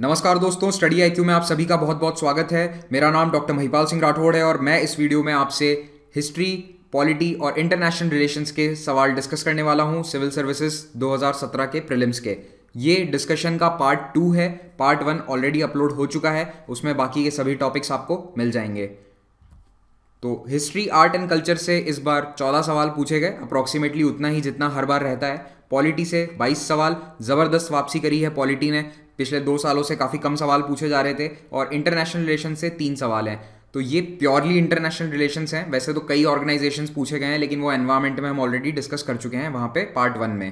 नमस्कार दोस्तों स्टडी आई में आप सभी का बहुत बहुत स्वागत है मेरा नाम डॉक्टर महिपाल सिंह राठौड़ है और मैं इस वीडियो में आपसे हिस्ट्री पॉलिटी और इंटरनेशनल रिलेशंस के सवाल डिस्कस करने वाला हूं सिविल सर्विसेज 2017 के प्रिलिम्स के ये डिस्कशन का पार्ट टू है पार्ट वन ऑलरेडी अपलोड हो चुका है उसमें बाकी के सभी टॉपिक्स आपको मिल जाएंगे तो हिस्ट्री आर्ट एंड कल्चर से इस बार चौदह सवाल पूछे गए अप्रॉक्सीमेटली उतना ही जितना हर बार रहता है पॉलिटी से 22 सवाल ज़बरदस्त वापसी करी है पॉलिटी ने पिछले दो सालों से काफ़ी कम सवाल पूछे जा रहे थे और इंटरनेशनल रिलेशन से तीन सवाल हैं तो ये प्योरली इंटरनेशनल रिलेशन हैं वैसे तो कई ऑर्गेनाइजेशन पूछे गए हैं लेकिन वो एनवायरमेंट में हम ऑलरेडी डिस्कस कर चुके हैं वहाँ पे पार्ट वन में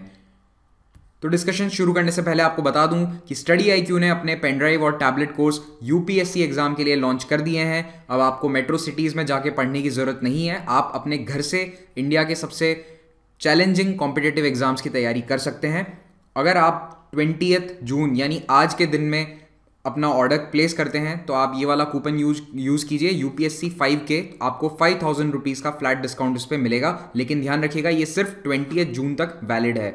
तो डिस्कशन शुरू करने से पहले आपको बता दूं कि स्टडी आई ने अपने पेनड्राइव और टैबलेट कोर्स यूपीएससी एग्जाम के लिए लॉन्च कर दिए हैं अब आपको मेट्रो सिटीज़ में जाके पढ़ने की ज़रूरत नहीं है आप अपने घर से इंडिया के सबसे चैलेंजिंग कॉम्पिटेटिव एग्ज़ाम्स की तैयारी कर सकते हैं अगर आप ट्वेंटी जून यानी आज के दिन में अपना ऑर्डर प्लेस करते हैं तो आप ये वाला कूपन यूज यूज़ कीजिए U P S C five के आपको फाइव थाउजेंड रुपीज़ का फ्लैट डिस्काउंट इस पर मिलेगा लेकिन ध्यान रखिएगा ये सिर्फ ट्वेंटी जून तक वैलिड है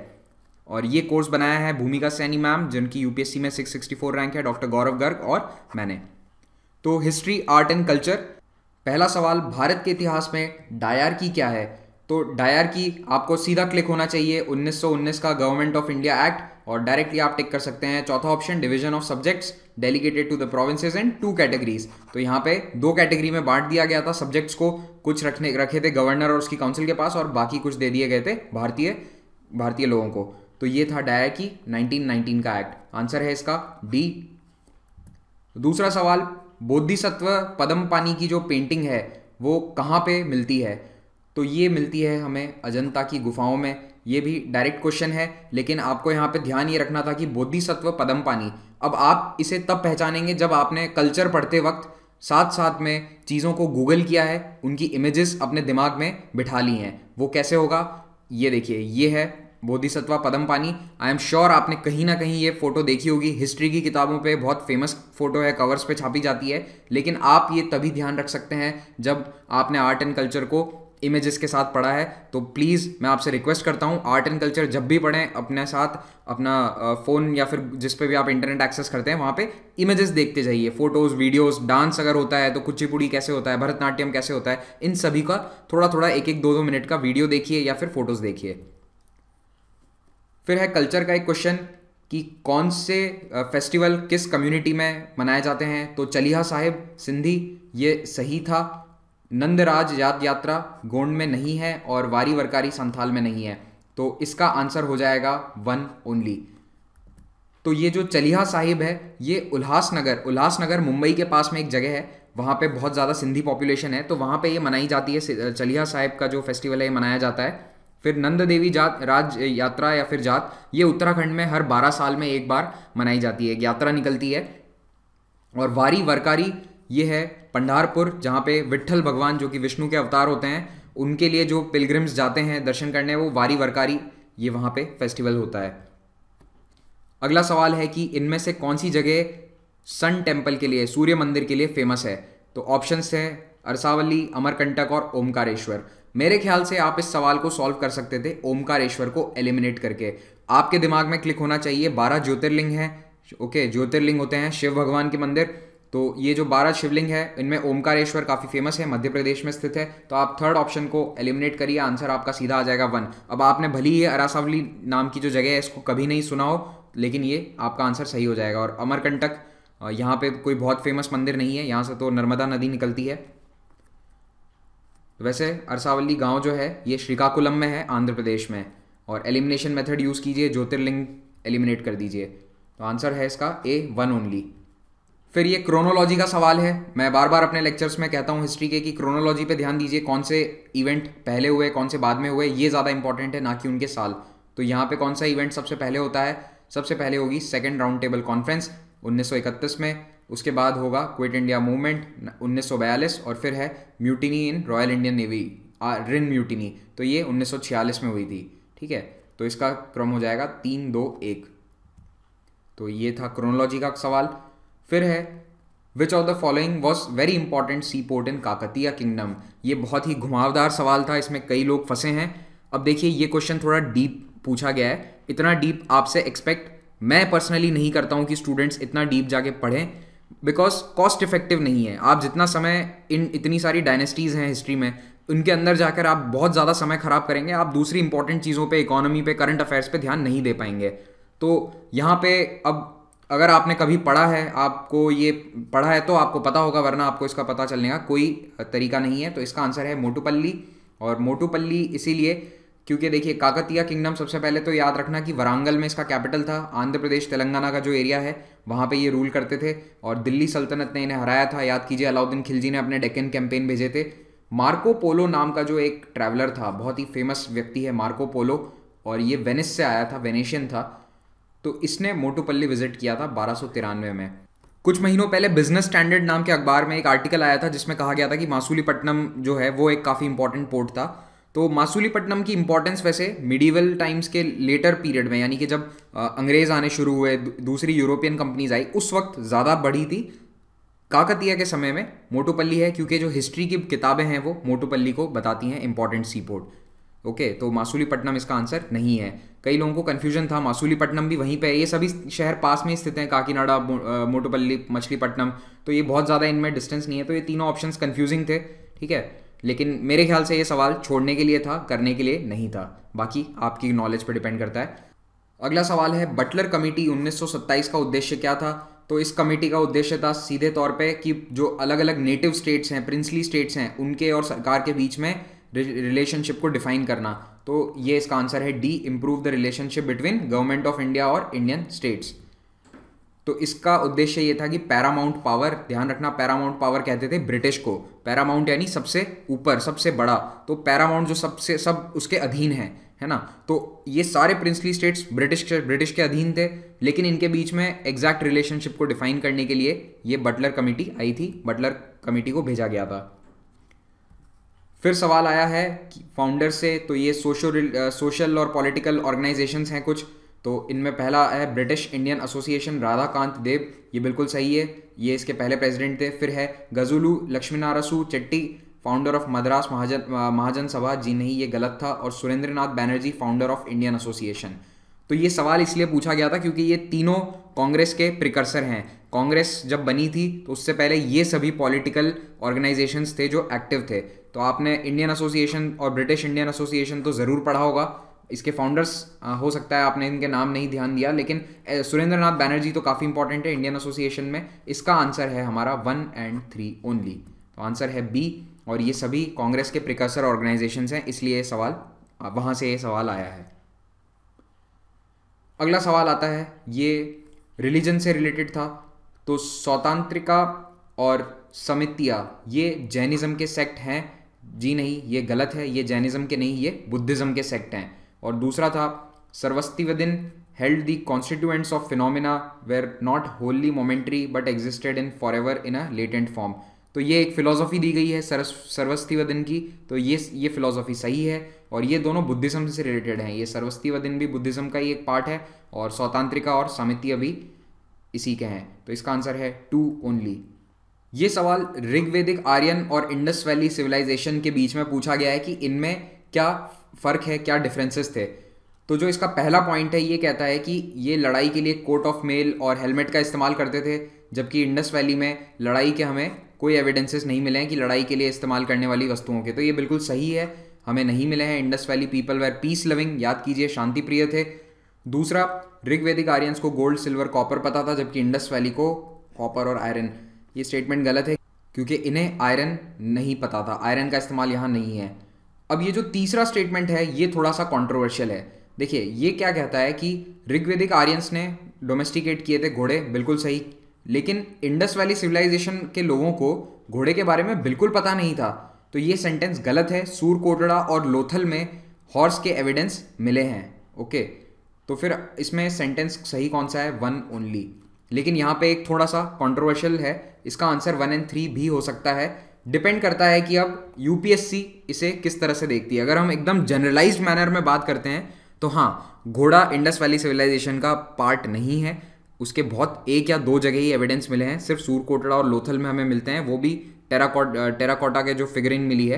और ये कोर्स बनाया है भूमिका सैनी मैम जिनकी यूपीएससी में 664 रैंक है डॉक्टर गौरव गर्ग और मैंने तो हिस्ट्री आर्ट एंड कल्चर पहला सवाल भारत के इतिहास में डायर की क्या है तो डायर की आपको सीधा क्लिक होना चाहिए 1919 का गवर्नमेंट ऑफ इंडिया एक्ट और डायरेक्टली आप टिक कर सकते हैं चौथा option division of subjects delegated to the provinces and two categories तो यहाँ पे दो कैटेगरी में बांट दिया गया था सब्जेक्ट्स को कुछ रखने रखे थे गवर्नर और उसकी काउंसिल के पास और बाकी कुछ दे दिए गए थे भारतीय भारतीय लोगों को तो ये था डायर की नाइनटीन का एक्ट आंसर है इसका डी दूसरा सवाल बोधिसत्व पदम पानी की जो पेंटिंग है वो कहाँ पे मिलती है तो ये मिलती है हमें अजंता की गुफाओं में ये भी डायरेक्ट क्वेश्चन है लेकिन आपको यहाँ पे ध्यान ये रखना था कि बोधिसत्व पदम पानी अब आप इसे तब पहचानेंगे जब आपने कल्चर पढ़ते वक्त साथ साथ में चीज़ों को गूगल किया है उनकी इमेजेस अपने दिमाग में बिठा ली हैं वो कैसे होगा ये देखिए ये है बोधिसत्वा पदम पानी आई एम श्योर आपने कहीं ना कहीं ये फ़ोटो देखी होगी हिस्ट्री की किताबों पे बहुत फेमस फ़ोटो है कवर्स पे छापी जाती है लेकिन आप ये तभी ध्यान रख सकते हैं जब आपने आर्ट एंड कल्चर को इमेजेस के साथ पढ़ा है तो प्लीज़ मैं आपसे रिक्वेस्ट करता हूँ आर्ट एंड कल्चर जब भी पढ़ें अपने साथ अपना फ़ोन या फिर जिस पे भी आप इंटरनेट एक्सेस करते हैं वहाँ पे इमेजेस देखते जाइए फोटोज़ वीडियोस डांस अगर होता है तो कुचिपुड़ी कैसे होता है भरतनाट्यम कैसे होता है इन सभी का थोड़ा थोड़ा एक एक दो दो मिनट का वीडियो देखिए या फिर फोटोज़ देखिए फिर है कल्चर का एक क्वेश्चन कि कौन से फेस्टिवल किस कम्युनिटी में मनाए जाते हैं तो चलिया साहिब सिंधी ये सही था नंदराज याद यात्रा गोंड में नहीं है और वारी वरकारी संथाल में नहीं है तो इसका आंसर हो जाएगा वन ओनली तो ये जो चलिहा साहिब है ये उल्हासनगर उल्हासनगर मुंबई के पास में एक जगह है वहाँ पे बहुत ज़्यादा सिंधी पॉपुलेशन है तो वहाँ पे ये मनाई जाती है चलिया साहिब का जो फेस्टिवल है ये मनाया जाता है फिर नंद देवी जात राज यात्रा या फिर जात ये उत्तराखंड में हर 12 साल में एक बार मनाई जाती है एक यात्रा निकलती है और वारी वरकारी ये है पंडारपुर जहाँ पे विट्ठल भगवान जो कि विष्णु के अवतार होते हैं उनके लिए जो पिलग्रिम्स जाते हैं दर्शन करने वो वारी वरकारी ये वहाँ पे फेस्टिवल होता है अगला सवाल है कि इनमें से कौन सी जगह सन टेम्पल के लिए सूर्य मंदिर के लिए फेमस है तो ऑप्शंस हैं अरसावली अमरकंटक और ओमकारेश्वर मेरे ख्याल से आप इस सवाल को सॉल्व कर सकते थे ओमकारेश्वर को एलिमिनेट करके आपके दिमाग में क्लिक होना चाहिए बारह ज्योतिर्लिंग हैं ओके ज्योतिर्लिंग होते हैं शिव भगवान के मंदिर तो ये जो बारह शिवलिंग है इनमें ओमकारेश्वर काफ़ी फेमस है मध्य प्रदेश में स्थित है तो आप थर्ड ऑप्शन को एलिमिनेट करिए आंसर आपका सीधा आ जाएगा वन अब आपने भली ही अरासावली नाम की जो जगह है इसको कभी नहीं सुना हो लेकिन ये आपका आंसर सही हो जाएगा और अमरकंटक यहाँ पे कोई बहुत फेमस मंदिर नहीं है यहाँ से तो नर्मदा नदी निकलती है वैसे अरसावली गांव जो है ये श्रीकाकुलम में है आंध्र प्रदेश में और एलिमिनेशन मेथड यूज़ कीजिए ज्योतिर्लिंग एलिमिनेट कर दीजिए तो आंसर है इसका ए वन ओनली फिर ये क्रोनोलॉजी का सवाल है मैं बार बार अपने लेक्चर्स में कहता हूँ हिस्ट्री के कि क्रोनोलॉजी पे ध्यान दीजिए कौन से इवेंट पहले हुए कौन से बाद में हुए ये ज़्यादा इंपॉर्टेंट है ना कि उनके साल तो यहाँ पे कौन सा इवेंट सबसे पहले होता है सबसे पहले होगी सेकेंड राउंड टेबल कॉन्फ्रेंस उन्नीस में उसके बाद होगा क्विट इंडिया मूवमेंट उन्नीस और फिर है mutiny in royal Indian navy RIN mutiny तो ये उन्नीस में हुई थी ठीक है तो इसका क्रम हो जाएगा तीन दो एक तो ये था क्रोनोलॉजी का सवाल फिर है which of the following was very important sea port in Kakatiya kingdom ये बहुत ही घुमावदार सवाल था इसमें कई लोग फंसे हैं अब देखिए ये क्वेश्चन थोड़ा डीप पूछा गया है इतना डीप आपसे एक्सपेक्ट मैं पर्सनली नहीं करता हूँ कि स्टूडेंट्स इतना डीप जाके पढ़ें बिकॉज कॉस्ट इफेक्टिव नहीं है आप जितना समय इन इतनी सारी डायनेस्टीज़ हैं हिस्ट्री में उनके अंदर जाकर आप बहुत ज़्यादा समय ख़राब करेंगे आप दूसरी इंपॉर्टेंट चीज़ों पे इकोनॉमी पे करंट अफेयर्स पे ध्यान नहीं दे पाएंगे तो यहाँ पे अब अगर आपने कभी पढ़ा है आपको ये पढ़ा है तो आपको पता होगा वरना आपको इसका पता चलने का कोई तरीका नहीं है तो इसका आंसर है मोटूपल्ली और मोटूपल्ली इसीलिए क्योंकि देखिए काकतीय किंगडम सबसे पहले तो याद रखना कि वरांगल में इसका कैपिटल था आंध्र प्रदेश तेलंगाना का जो एरिया है वहाँ पे ये रूल करते थे और दिल्ली सल्तनत ने इन्हें हराया था याद कीजिए अलाउद्दीन खिलजी ने अपने डेकन कैंपेन भेजे थे मार्को पोलो नाम का जो एक ट्रैवलर था बहुत ही फेमस व्यक्ति है मार्को पोलो और ये वेनिस से आया था वेनेशियन था तो इसने मोटूपल्ली विजिट किया था बारह में कुछ महीनों पहले बिजनेस स्टैंडर्ड नाम के अखबार में एक आर्टिकल आया था जिसमें कहा गया था कि मासूलीपट्टनम जो है वो एक काफ़ी इंपॉर्टेंट पोर्ट था तो मासूलीपट्टनम की इंपॉर्टेंस वैसे मिडीवल टाइम्स के लेटर पीरियड में यानी कि जब अंग्रेज़ आने शुरू हुए दूसरी यूरोपियन कंपनीज आई उस वक्त ज़्यादा बढ़ी थी काकतिया के समय में मोटूपल्ली है क्योंकि जो हिस्ट्री की किताबें हैं वो मोटूपल्ली को बताती हैं इंपॉर्टेंट सी पोर्ट ओके तो मासूलीपट्टनम इसका आंसर नहीं है कई लोगों को कन्फ्यूजन था मासूलीपट्टनम भी वहीं पे है ये सभी शहर पास में स्थित हैं काकीनाडा मोटोपल्ली मछलीपट्टनम तो ये बहुत ज़्यादा इनमें डिस्टेंस नहीं है तो ये तीनों ऑप्शंस कन्फ्यूजिंग थे ठीक है लेकिन मेरे ख्याल से ये सवाल छोड़ने के लिए था करने के लिए नहीं था बाकी आपकी नॉलेज पर डिपेंड करता है अगला सवाल है बटलर कमेटी 1927 का उद्देश्य क्या था तो इस कमेटी का उद्देश्य था सीधे तौर पे कि जो अलग अलग नेटिव स्टेट्स हैं प्रिंसली स्टेट्स हैं उनके और सरकार के बीच में रिलेशनशिप को डिफाइन करना तो ये इसका आंसर है D improve the relationship between government of India और इंडियन स्टेट्स तो इसका उद्देश्य ये था कि पैरामाउंट पावर ध्यान रखना पैरामाउंट पावर कहते थे ब्रिटिश को पैरामाउंट यानी सबसे ऊपर सबसे बड़ा तो पैरामाउंट जो सबसे सब उसके अधीन है है ना तो ये सारे प्रिंसली स्टेट्स ब्रिटिश के ब्रिटिश के अधीन थे लेकिन इनके बीच में एग्जैक्ट रिलेशनशिप को डिफाइन करने के लिए ये बटलर कमेटी आई थी बटलर कमेटी को भेजा गया था फिर सवाल आया है फाउंडर से तो ये सोशल सोशल और पॉलिटिकल ऑर्गेनाइजेशंस हैं कुछ तो इनमें पहला है British Indian association Radhakant Deb ये बिल्कुल सही है ये इसके पहले प्रेसिडेंट थे फिर है गजुलू लक्ष्मीनारसू चेट्टी फाउंडर ऑफ मद्रास महाजन महाजन सभा जी नहीं ये गलत था और Surendranath Banerjee founder of Indian association तो ये सवाल इसलिए पूछा गया था क्योंकि ये तीनों कांग्रेस के प्रिकर्सर हैं कांग्रेस जब बनी थी तो उससे पहले ये सभी पॉलिटिकल ऑर्गेनाइजेशंस थे जो एक्टिव थे तो आपने इंडियन एसोसिएशन और ब्रिटिश इंडियन एसोसिएशन तो ज़रूर पढ़ा होगा इसके फाउंडर्स हो सकता है आपने इनके नाम नहीं ध्यान दिया लेकिन सुरेंद्र नाथ बैनर्जी तो काफ़ी इंपॉर्टेंट है इंडियन एसोसिएशन में इसका आंसर है हमारा वन एंड थ्री ओनली तो आंसर है बी और ये सभी कांग्रेस के प्रिकसर ऑर्गेनाइजेशन हैं इसलिए ये सवाल वहाँ से ये सवाल आया है अगला सवाल आता है ये रिलीजन से रिलेटेड था तो स्वतंत्रिका और समितिया ये जैनिज़्म के सेक्ट हैं जी नहीं ये गलत है ये जैनिज़्म के नहीं ये बुद्धिज़्म के सेक्ट हैं और दूसरा था सरवस्ती within the constituents of phenomena were not wholly momentary but existed in forever in a latent form तो ये एक फ़िलोसॉफ़ी दी गई है सरस वदन की तो ये ये फ़िलोसॉफ़ी सही है और ये दोनों बुद्धिज़्म से रिलेटेड हैं ये सर्वस्तीवदन भी बुद्धिज़्म का ही एक पार्ट है और स्वतंत्रिका और सामित्य भी इसी के हैं तो इसका आंसर है टू ओनली ये सवाल ऋग्वेदिक आर्यन और इंडस वैली सिविलाइजेशन के बीच में पूछा गया है कि इनमें क्या फ़र्क है क्या डिफरेंसेस थे तो जो इसका पहला पॉइंट है ये कहता है कि ये लड़ाई के लिए कोट ऑफ मेल और हेलमेट का इस्तेमाल करते थे जबकि इंडस वैली में लड़ाई के हमें कोई एविडेंसेस नहीं मिले हैं कि लड़ाई के लिए इस्तेमाल करने वाली वस्तुओं के तो ये बिल्कुल सही है हमें नहीं मिले हैं Indus valley people were peace loving याद कीजिए शांति प्रिय थे दूसरा ऋग्वेदिक आर्यंस को गोल्ड सिल्वर कॉपर पता था जबकि इंडस वैली को कॉपर और आयरन ये स्टेटमेंट गलत है क्योंकि इन्हें आयरन नहीं पता था आयरन का इस्तेमाल यहाँ नहीं है अब ये जो तीसरा स्टेटमेंट है ये थोड़ा सा कॉन्ट्रोवर्शियल है देखिए ये क्या कहता है कि ऋग्वेदिक आर्यंस ने डोमेस्टिकेट किए थे घोड़े बिल्कुल सही लेकिन इंडस वैली सिविलाइजेशन के लोगों को घोड़े के बारे में बिल्कुल पता नहीं था तो ये सेंटेंस गलत है सूर कोटड़ा और लोथल में हॉर्स के एविडेंस मिले हैं ओके तो फिर इसमें सेंटेंस सही कौन सा है वन ओनली लेकिन यहाँ पे एक थोड़ा सा कॉन्ट्रोवर्शियल है इसका आंसर वन एंड थ्री भी हो सकता है डिपेंड करता है कि अब यूपीएससी इसे किस तरह से देखती है अगर हम एकदम जनरलाइज मैनर में बात करते हैं तो हाँ घोड़ा इंडस वैली सिविलाइजेशन का पार्ट नहीं है उसके बहुत एक या दो जगह ही एविडेंस मिले हैं सिर्फ सूरकोटड़ा और लोथल में हमें मिलते हैं वो भी टेराकोट टेराकोटा के जो फिगरिंग मिली है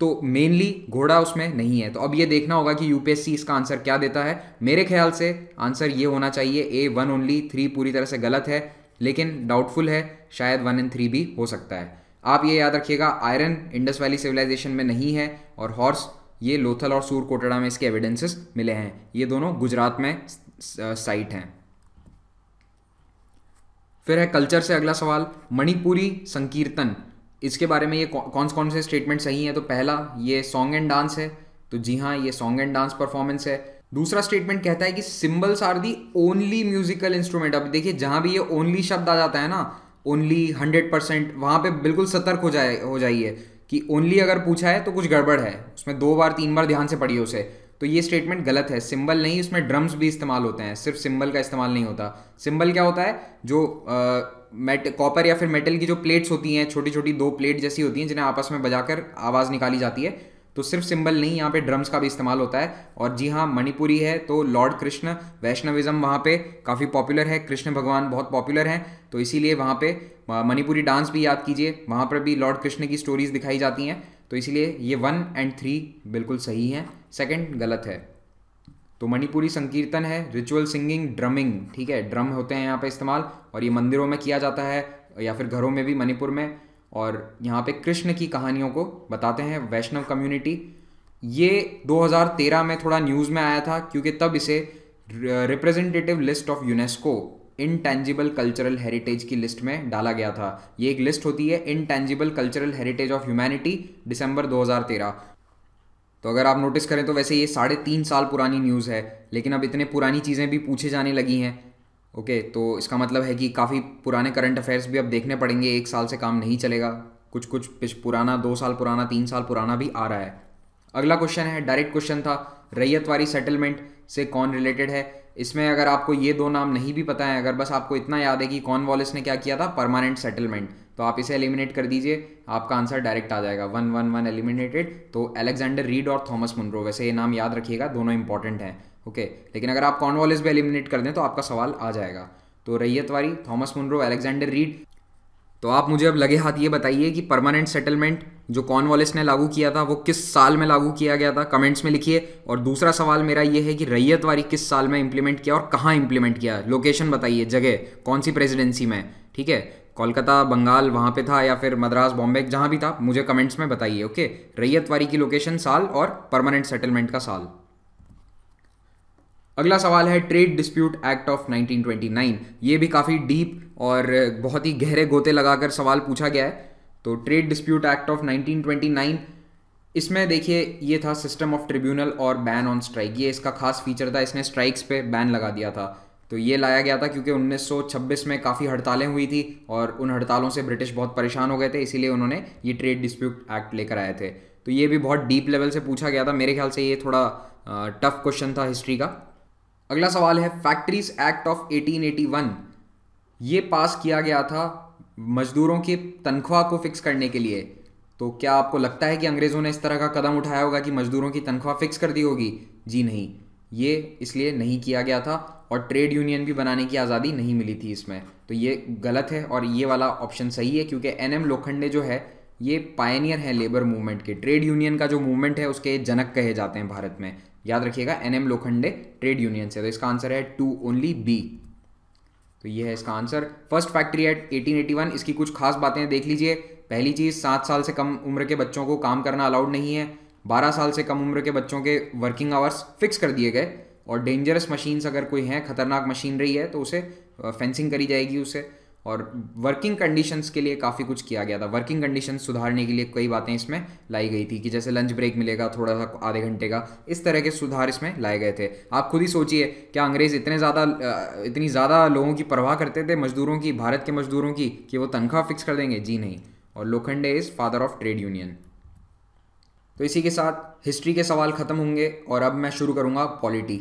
तो मेनली घोड़ा उसमें नहीं है तो अब ये देखना होगा कि यूपीएससी इसका आंसर क्या देता है मेरे ख्याल से आंसर ये होना चाहिए ए वन ओनली थ्री पूरी तरह से गलत है लेकिन डाउटफुल है शायद वन इन थ्री भी हो सकता है आप ये याद रखिएगा आयरन इंडस वैली सिविलाइजेशन में नहीं है और हॉर्स ये लोथल और सूर कोटड़ा में इसके एविडेंसेस मिले हैं ये दोनों गुजरात में साइट uh, हैं फिर है कल्चर से अगला सवाल मणिपुरी संकीर्तन इसके बारे में ये कौन कौन से स्टेटमेंट सही हैं तो पहला ये सॉन्ग एंड डांस है तो जी हाँ ये सॉन्ग एंड डांस परफॉर्मेंस है दूसरा स्टेटमेंट कहता है कि cymbals are the only musical instrument अब देखिए जहां भी ये ओनली शब्द आ जाता है ना ओनली हंड्रेड परसेंट वहां पर बिल्कुल सतर्क हो जाए हो जाइए कि ओनली अगर पूछा है तो कुछ गड़बड़ है उसमें दो बार तीन बार ध्यान से पढ़िए उसे तो ये स्टेटमेंट गलत है सिंबल नहीं उसमें ड्रम्स भी इस्तेमाल होते हैं सिर्फ सिंबल का इस्तेमाल नहीं होता सिंबल क्या होता है जो मेट कॉपर या फिर मेटल की जो प्लेट्स होती हैं छोटी छोटी दो प्लेट जैसी होती हैं जिन्हें आपस में बजाकर आवाज़ निकाली जाती है तो सिर्फ सिंबल नहीं यहाँ पे ड्रम्स का भी इस्तेमाल होता है और जी हाँ मणिपुरी है तो लॉर्ड कृष्ण वैष्णविज्म वहाँ पे काफ़ी पॉपुलर है कृष्ण भगवान बहुत पॉपुलर हैं तो इसीलिए वहाँ पे मणिपुरी डांस भी याद कीजिए वहाँ पर भी लॉर्ड कृष्ण की स्टोरीज दिखाई जाती हैं तो इसीलिए ये वन एंड थ्री बिल्कुल सही हैं सेकेंड गलत है तो मणिपुरी संकीर्तन है रिचुअल सिंगिंग ड्रमिंग ठीक है ड्रम होते हैं यहाँ पे इस्तेमाल और ये मंदिरों में किया जाता है या फिर घरों में भी मणिपुर में और यहाँ पे कृष्ण की कहानियों को बताते हैं वैष्णव कम्युनिटी ये 2013 में थोड़ा न्यूज़ में आया था क्योंकि तब इसे representative list of UNESCO intangible cultural heritage की लिस्ट में डाला गया था ये एक लिस्ट होती है intangible cultural heritage of humanity December 2013 तो अगर आप नोटिस करें तो वैसे ये साढ़े तीन साल पुरानी न्यूज़ है लेकिन अब इतने पुरानी चीज़ें भी पूछे जाने लगी हैं ओके okay, तो इसका मतलब है कि काफ़ी पुराने करंट अफेयर्स भी अब देखने पड़ेंगे एक साल से काम नहीं चलेगा कुछ कुछ पिछ पुराना दो साल पुराना तीन साल पुराना भी आ रहा है अगला क्वेश्चन है डायरेक्ट क्वेश्चन था रैयतवारी सेटलमेंट से कौन रिलेटेड है इसमें अगर आपको ये दो नाम नहीं भी पता है अगर बस आपको इतना याद है कि कौन वॉलिस ने क्या किया था परमानेंट सेटलमेंट तो आप इसे एलिमिनेट कर दीजिए आपका आंसर डायरेक्ट आ जाएगा वन वन वन एलिमिनेटेड तो एलेक्जेंडर रीड और थॉमस मुनरो वैसे ये नाम याद रखिएगा दोनों इंपॉर्टेंट हैं ओके लेकिन अगर आप कॉर्नवालिस भी एलिमिनेट कर दें तो आपका सवाल आ जाएगा तो वारी थॉमस मुनरो एलेक्जेंडर रीड तो आप मुझे अब लगे हाथ ये बताइए कि परमानेंट सेटलमेंट जो वॉलिस ने लागू किया था वो किस साल में लागू किया गया था कमेंट्स में लिखिए और दूसरा सवाल मेरा ये है कि रैयत वारी किस साल में इंप्लीमेंट किया और कहाँ इंप्लीमेंट किया लोकेशन बताइए जगह कौन सी प्रेजिडेंसी में ठीक है कोलकाता बंगाल वहाँ पे था या फिर मद्रास बॉम्बे जहाँ भी था मुझे कमेंट्स में बताइए ओके रैयत वारी की लोकेशन साल और परमानेंट सेटलमेंट का साल अगला सवाल है ट्रेड डिस्प्यूट एक्ट ऑफ 1929 ये भी काफ़ी डीप और बहुत ही गहरे गोते लगाकर सवाल पूछा गया है तो ट्रेड डिस्प्यूट एक्ट ऑफ 1929 इसमें देखिए ये था सिस्टम ऑफ ट्रिब्यूनल और बैन ऑन स्ट्राइक ये इसका खास फीचर था इसने स्ट्राइक्स पे बैन लगा दिया था तो ये लाया गया था क्योंकि 1926 में काफ़ी हड़तालें हुई थी और उन हड़तालों से ब्रिटिश बहुत परेशान हो गए थे इसीलिए उन्होंने ये ट्रेड डिस्प्यूट एक्ट लेकर आए थे तो ये भी बहुत डीप लेवल से पूछा गया था मेरे ख्याल से ये थोड़ा टफ क्वेश्चन था हिस्ट्री का अगला सवाल है फैक्ट्रीज एक्ट ऑफ 1881 ये पास किया गया था मजदूरों की तनख्वाह को फिक्स करने के लिए तो क्या आपको लगता है कि अंग्रेज़ों ने इस तरह का कदम उठाया होगा कि मजदूरों की तनख्वाह फिक्स कर दी होगी जी नहीं ये इसलिए नहीं किया गया था और ट्रेड यूनियन भी बनाने की आज़ादी नहीं मिली थी इसमें तो ये गलत है और ये वाला ऑप्शन सही है क्योंकि एन एम लोखंडे जो है ये पायनियर है लेबर मूवमेंट के ट्रेड यूनियन का जो मूवमेंट है उसके जनक कहे जाते हैं भारत में याद रखिएगा एनएम लोखंडे ट्रेड यूनियन से तो इसका आंसर है टू ओनली बी तो ये है इसका आंसर फर्स्ट फैक्ट्री एट 1881 इसकी कुछ खास बातें देख लीजिए पहली चीज़ सात साल से कम उम्र के बच्चों को काम करना अलाउड नहीं है बारह साल से कम उम्र के बच्चों के वर्किंग आवर्स फिक्स कर दिए गए और डेंजरस मशीन्स अगर कोई हैं खतरनाक मशीनरी है तो उसे फेंसिंग करी जाएगी उसे और वर्किंग कंडीशंस के लिए काफ़ी कुछ किया गया था वर्किंग कंडीशन सुधारने के लिए कई बातें इसमें लाई गई थी कि जैसे लंच ब्रेक मिलेगा थोड़ा सा आधे घंटे का इस तरह के सुधार इसमें लाए गए थे आप खुद ही सोचिए क्या अंग्रेज़ इतने ज़्यादा इतनी ज़्यादा लोगों की परवाह करते थे मजदूरों की भारत के मजदूरों की कि वो तनख्वाह फिक्स कर देंगे जी नहीं और Lokhande is father of trade union तो इसी के साथ हिस्ट्री के सवाल ख़त्म होंगे और अब मैं शुरू करूँगा पॉलिटी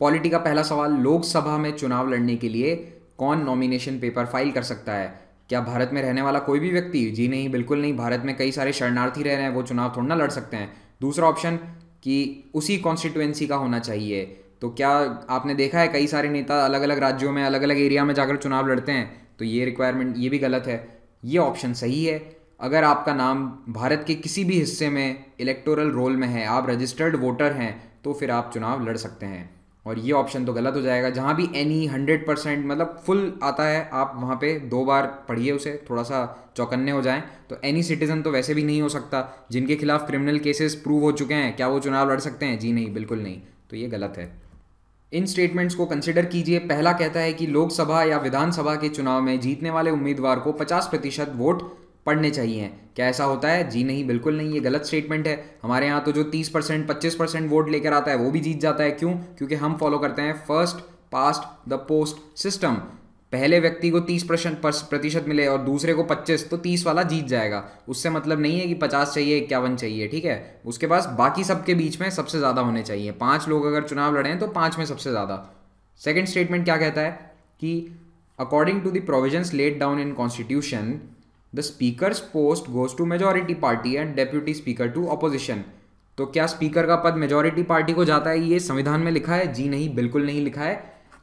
पॉलिटी का पहला सवाल लोकसभा में चुनाव लड़ने के लिए कौन नॉमिनेशन पेपर फाइल कर सकता है क्या भारत में रहने वाला कोई भी व्यक्ति जी नहीं बिल्कुल नहीं भारत में कई सारे शरणार्थी रह रहे हैं वो चुनाव थोड़ा ना लड़ सकते हैं दूसरा ऑप्शन कि उसी कॉन्स्टिट्युएंसी का होना चाहिए तो क्या आपने देखा है कई सारे नेता अलग अलग राज्यों में अलग अलग एरिया में जाकर चुनाव लड़ते हैं तो ये रिक्वायरमेंट ये भी गलत है ये ऑप्शन सही है अगर आपका नाम भारत के किसी भी हिस्से में इलेक्टोरल रोल में है आप रजिस्टर्ड वोटर हैं तो फिर आप चुनाव लड़ सकते हैं और ये ऑप्शन तो गलत हो जाएगा जहाँ भी एनी हंड्रेड परसेंट मतलब फुल आता है आप वहाँ पे दो बार पढ़िए उसे थोड़ा सा चौकन्ने हो जाएं तो एनी सिटीज़न तो वैसे भी नहीं हो सकता जिनके खिलाफ क्रिमिनल केसेस प्रूव हो चुके हैं क्या वो चुनाव लड़ सकते हैं जी नहीं बिल्कुल नहीं तो ये गलत है इन स्टेटमेंट्स को कंसिडर कीजिए पहला कहता है कि लोकसभा या विधानसभा के चुनाव में जीतने वाले उम्मीदवार को पचास प्रतिशत वोट पढ़ने चाहिए क्या ऐसा होता है जी नहीं बिल्कुल नहीं ये गलत स्टेटमेंट है हमारे यहाँ तो जो तीस परसेंट पच्चीस परसेंट वोट लेकर आता है वो भी जीत जाता है क्यों क्योंकि हम फॉलो करते हैं first past the post system पहले व्यक्ति को तीस परसेंट प्रतिशत मिले और दूसरे को पच्चीस तो तीस वाला जीत जाएगा उससे मतलब नहीं है कि पचास चाहिए इक्यावन चाहिए ठीक है उसके पास बाकी सबके बीच में सबसे ज़्यादा होने चाहिए पांच लोग अगर चुनाव लड़े हैं तो पांच में सबसे ज़्यादा सेकेंड स्टेटमेंट क्या कहता है कि according to the provision laid down in constitution the speaker post goes to majority party and deputy speaker to opposition तो क्या स्पीकर का पद मेजोरिटी पार्टी को जाता है ये संविधान में लिखा है जी नहीं बिल्कुल नहीं लिखा है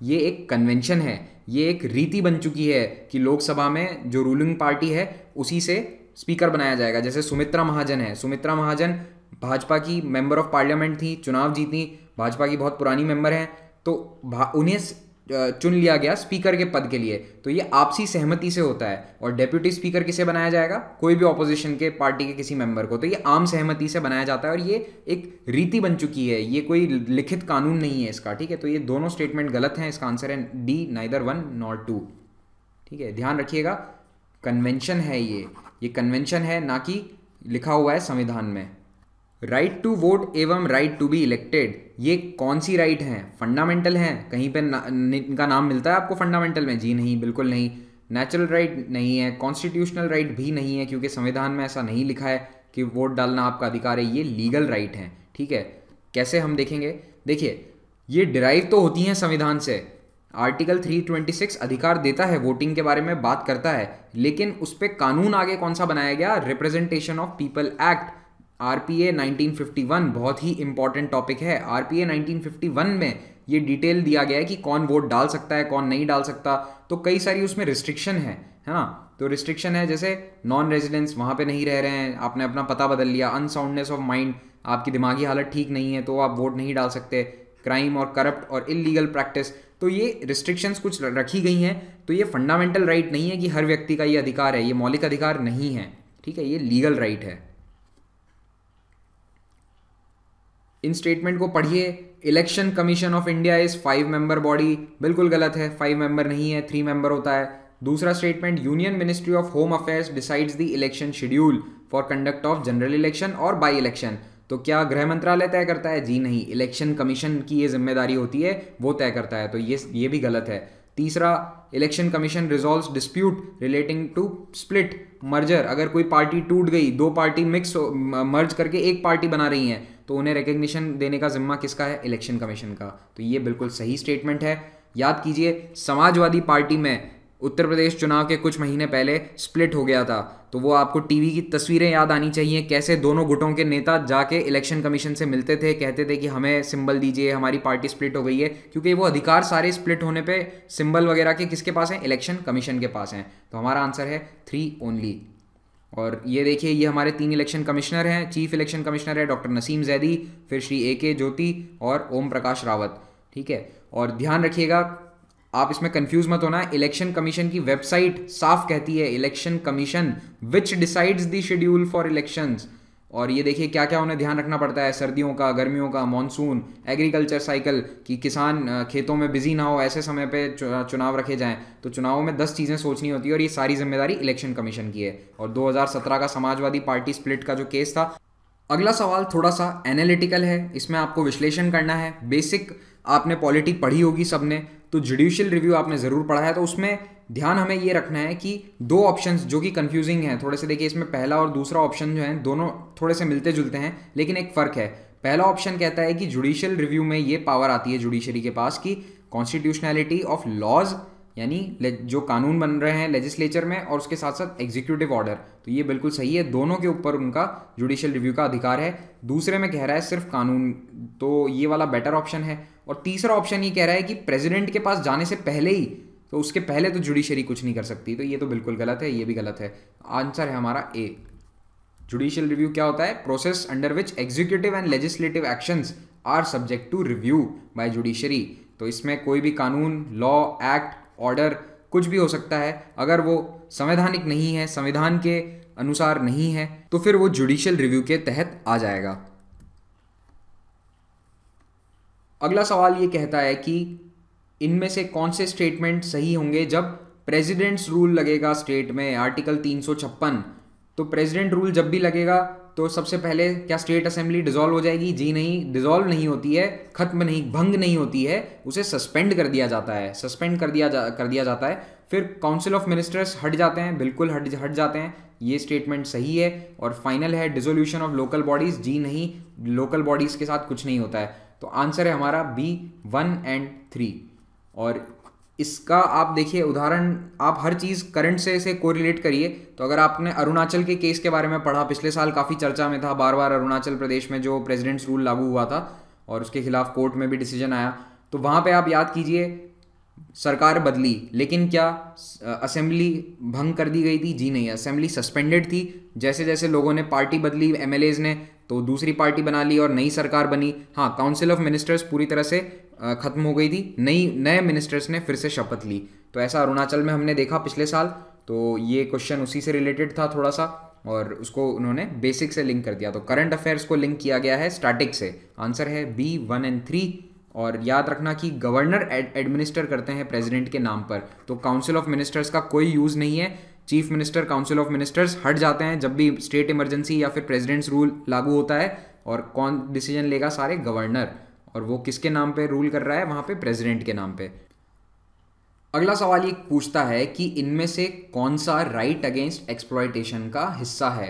ये एक कन्वेंशन है ये एक रीति बन चुकी है कि लोकसभा में जो रूलिंग पार्टी है उसी से स्पीकर बनाया जाएगा जैसे सुमित्रा महाजन है सुमित्रा महाजन भाजपा की मेंबर ऑफ पार्लियामेंट थी चुनाव जीती भाजपा की बहुत पुरानी मेंबर हैं तो उन्हें चुन लिया गया स्पीकर के पद के लिए तो ये आपसी सहमति से होता है और डेप्यूटी स्पीकर किसे बनाया जाएगा कोई भी ऑपोजिशन के पार्टी के किसी मेंबर को तो ये आम सहमति से बनाया जाता है और ये एक रीति बन चुकी है ये कोई लिखित कानून नहीं है इसका ठीक है तो ये दोनों स्टेटमेंट गलत हैं इसका आंसर है D neither one not two ठीक है ध्यान रखिएगा कन्वेंशन है ये ये कन्वेंशन है ना कि लिखा हुआ है संविधान में राइट टू वोट एवं राइट टू बी इलेक्टेड ये कौन सी राइट हैं फंडामेंटल हैं कहीं पे ना, इनका नाम मिलता है आपको फंडामेंटल में जी नहीं बिल्कुल नहीं नेचुरल राइट नहीं है कॉन्स्टिट्यूशनल राइट भी नहीं है क्योंकि संविधान में ऐसा नहीं लिखा है कि वोट डालना आपका अधिकार है ये लीगल राइट हैं ठीक है कैसे हम देखेंगे देखिए ये डिराइव तो होती हैं संविधान से आर्टिकल 326 अधिकार देता है वोटिंग के बारे में बात करता है लेकिन उस पर कानून आगे कौन सा बनाया गया representation of people act R P A बहुत ही इंपॉर्टेंट टॉपिक है आर पी ए में ये डिटेल दिया गया है कि कौन वोट डाल सकता है कौन नहीं डाल सकता तो कई सारी उसमें रिस्ट्रिक्शन है है ना तो रिस्ट्रिक्शन है जैसे नॉन रेजिडेंस वहाँ पे नहीं रह रहे हैं आपने अपना पता बदल लिया अनसाउंडनेस ऑफ माइंड आपकी दिमागी हालत ठीक नहीं है तो आप वोट नहीं डाल सकते क्राइम और करप्ट और इलीगल प्रैक्टिस तो ये रिस्ट्रिक्शंस कुछ रखी गई हैं तो ये फंडामेंटल राइट right नहीं है कि हर व्यक्ति का ये अधिकार है ये मौलिक अधिकार नहीं है ठीक है ये लीगल राइट right है इन स्टेटमेंट को पढ़िए election commission of India is five member body बिल्कुल गलत है फाइव मेंबर नहीं है थ्री मेंबर होता है दूसरा statement union ministry of home affairs decides the election schedule for conduct of general election और बाई इलेक्शन तो क्या गृह मंत्रालय तय करता है जी नहीं इलेक्शन कमीशन की ये जिम्मेदारी होती है वो तय करता है तो ये ये भी गलत है तीसरा election commission resolve dispute relating to split merger अगर कोई पार्टी टूट गई दो पार्टी मिक्स मर्ज करके एक पार्टी बना रही है तो उन्हें रिकग्निशन देने का जिम्मा किसका है इलेक्शन कमीशन का तो ये बिल्कुल सही स्टेटमेंट है याद कीजिए समाजवादी पार्टी में उत्तर प्रदेश चुनाव के कुछ महीने पहले स्प्लिट हो गया था तो वो आपको टीवी की तस्वीरें याद आनी चाहिए कैसे दोनों गुटों के नेता जाके इलेक्शन कमीशन से मिलते थे कहते थे कि हमें सिंबल दीजिए हमारी पार्टी स्प्लिट हो गई है क्योंकि वो अधिकार सारे स्प्लिट होने पे सिंबल वगैरह के किसके पास हैं इलेक्शन कमीशन के पास हैं तो हमारा आंसर है थ्री ओनली और ये देखिए ये हमारे तीन इलेक्शन कमिश्नर हैं चीफ इलेक्शन कमिश्नर है डॉक्टर नसीम जैदी फिर श्री ए के ज्योति और ओम प्रकाश रावत ठीक है और ध्यान रखिएगा आप इसमें कंफ्यूज मत होना इलेक्शन कमीशन की वेबसाइट साफ कहती है election commission which decides the schedule for elections और ये देखिए क्या क्या उन्हें ध्यान रखना पड़ता है सर्दियों का गर्मियों का मानसून एग्रीकल्चर साइकिल कि किसान खेतों में बिजी ना हो ऐसे समय पे चुनाव रखे जाएं तो चुनावों में दस चीज़ें सोचनी होती है और ये सारी जिम्मेदारी इलेक्शन कमीशन की है और 2017 का समाजवादी पार्टी स्प्लिट का जो केस था अगला सवाल थोड़ा सा एनालिटिकल है इसमें आपको विश्लेषण करना है बेसिक आपने पॉलिटी पढ़ी होगी सबने तो जुडिशियल रिव्यू आपने ज़रूर पढ़ा है तो उसमें ध्यान हमें ये रखना है कि दो ऑप्शंस जो कि कंफ्यूजिंग हैं थोड़े से देखिए इसमें पहला और दूसरा ऑप्शन जो है दोनों थोड़े से मिलते जुलते हैं लेकिन एक फ़र्क है पहला ऑप्शन कहता है कि जुडिशियल रिव्यू में ये पावर आती है जुडिशरी के पास कि कॉन्स्टिट्यूशनैलिटी ऑफ लॉज यानी जो कानून बन रहे हैं लेजिस्लेचर में और उसके साथ साथ एग्जीक्यूटिव ऑर्डर तो ये बिल्कुल सही है दोनों के ऊपर उनका जुडिशियल रिव्यू का अधिकार है दूसरे में कह रहा है सिर्फ कानून तो ये वाला बेटर ऑप्शन है और तीसरा ऑप्शन ये कह रहा है कि प्रेसिडेंट के पास जाने से पहले ही तो उसके पहले तो जुडिशरी कुछ नहीं कर सकती तो ये तो बिल्कुल गलत है ये भी गलत है आंसर है हमारा ए जुडिशियल रिव्यू क्या होता है process under which executive and legislative action are subject to review by judiciary तो इसमें कोई भी कानून लॉ एक्ट ऑर्डर कुछ भी हो सकता है अगर वो संवैधानिक नहीं है संविधान के अनुसार नहीं है तो फिर वो जुडिशियल रिव्यू के तहत आ जाएगा अगला सवाल ये कहता है कि इनमें से कौन से स्टेटमेंट सही होंगे जब प्रेसिडेंट्स रूल लगेगा स्टेट में आर्टिकल तीन तो प्रेसिडेंट रूल जब भी लगेगा तो सबसे पहले क्या स्टेट असेंबली डिसॉल्व हो जाएगी जी नहीं डिसॉल्व नहीं होती है खत्म नहीं भंग नहीं होती है उसे सस्पेंड कर दिया जाता है सस्पेंड कर दिया जा कर दिया जाता है फिर काउंसिल ऑफ मिनिस्टर्स हट जाते हैं बिल्कुल हट हट जाते हैं ये स्टेटमेंट सही है और फाइनल है डिजोल्यूशन ऑफ लोकल बॉडीज़ जी नहीं लोकल बॉडीज़ के साथ कुछ नहीं होता है तो आंसर है हमारा बी वन एंड थ्री और इसका आप देखिए उदाहरण आप हर चीज़ करंट से इसे कोरिलेट करिए तो अगर आपने अरुणाचल के केस के बारे में पढ़ा पिछले साल काफ़ी चर्चा में था बार बार अरुणाचल प्रदेश में जो प्रेसिडेंट्स रूल लागू हुआ था और उसके खिलाफ कोर्ट में भी डिसीजन आया तो वहाँ पे आप याद कीजिए सरकार बदली लेकिन क्या असेंबली भंग कर दी गई थी जी नहीं असेंबली सस्पेंडेड थी जैसे जैसे लोगों ने पार्टी बदली एम ने तो दूसरी पार्टी बना ली और नई सरकार बनी हाँ काउंसिल ऑफ मिनिस्टर्स पूरी तरह से ख़त्म हो गई थी नई नए मिनिस्टर्स ने फिर से शपथ ली तो ऐसा अरुणाचल में हमने देखा पिछले साल तो ये क्वेश्चन उसी से रिलेटेड था थोड़ा सा और उसको उन्होंने बेसिक से लिंक कर दिया तो करंट अफेयर्स को लिंक किया गया है स्टैटिक से आंसर है बी वन एंड थ्री और याद रखना कि गवर्नर एडमिनिस्टर करते हैं प्रेसिडेंट के नाम पर तो काउंसिल ऑफ मिनिस्टर्स का कोई यूज़ नहीं है chief minister council of ministers हट जाते हैं जब भी स्टेट इमरजेंसी या फिर प्रेजिडेंट्स रूल लागू होता है और कौन डिसीजन लेगा सारे गवर्नर और वो किसके नाम पे रूल कर रहा है वहाँ पे प्रेसिडेंट के नाम पे अगला सवाल ये पूछता है कि इनमें से कौन सा राइट अगेंस्ट एक्सप्लॉयटेशन का हिस्सा है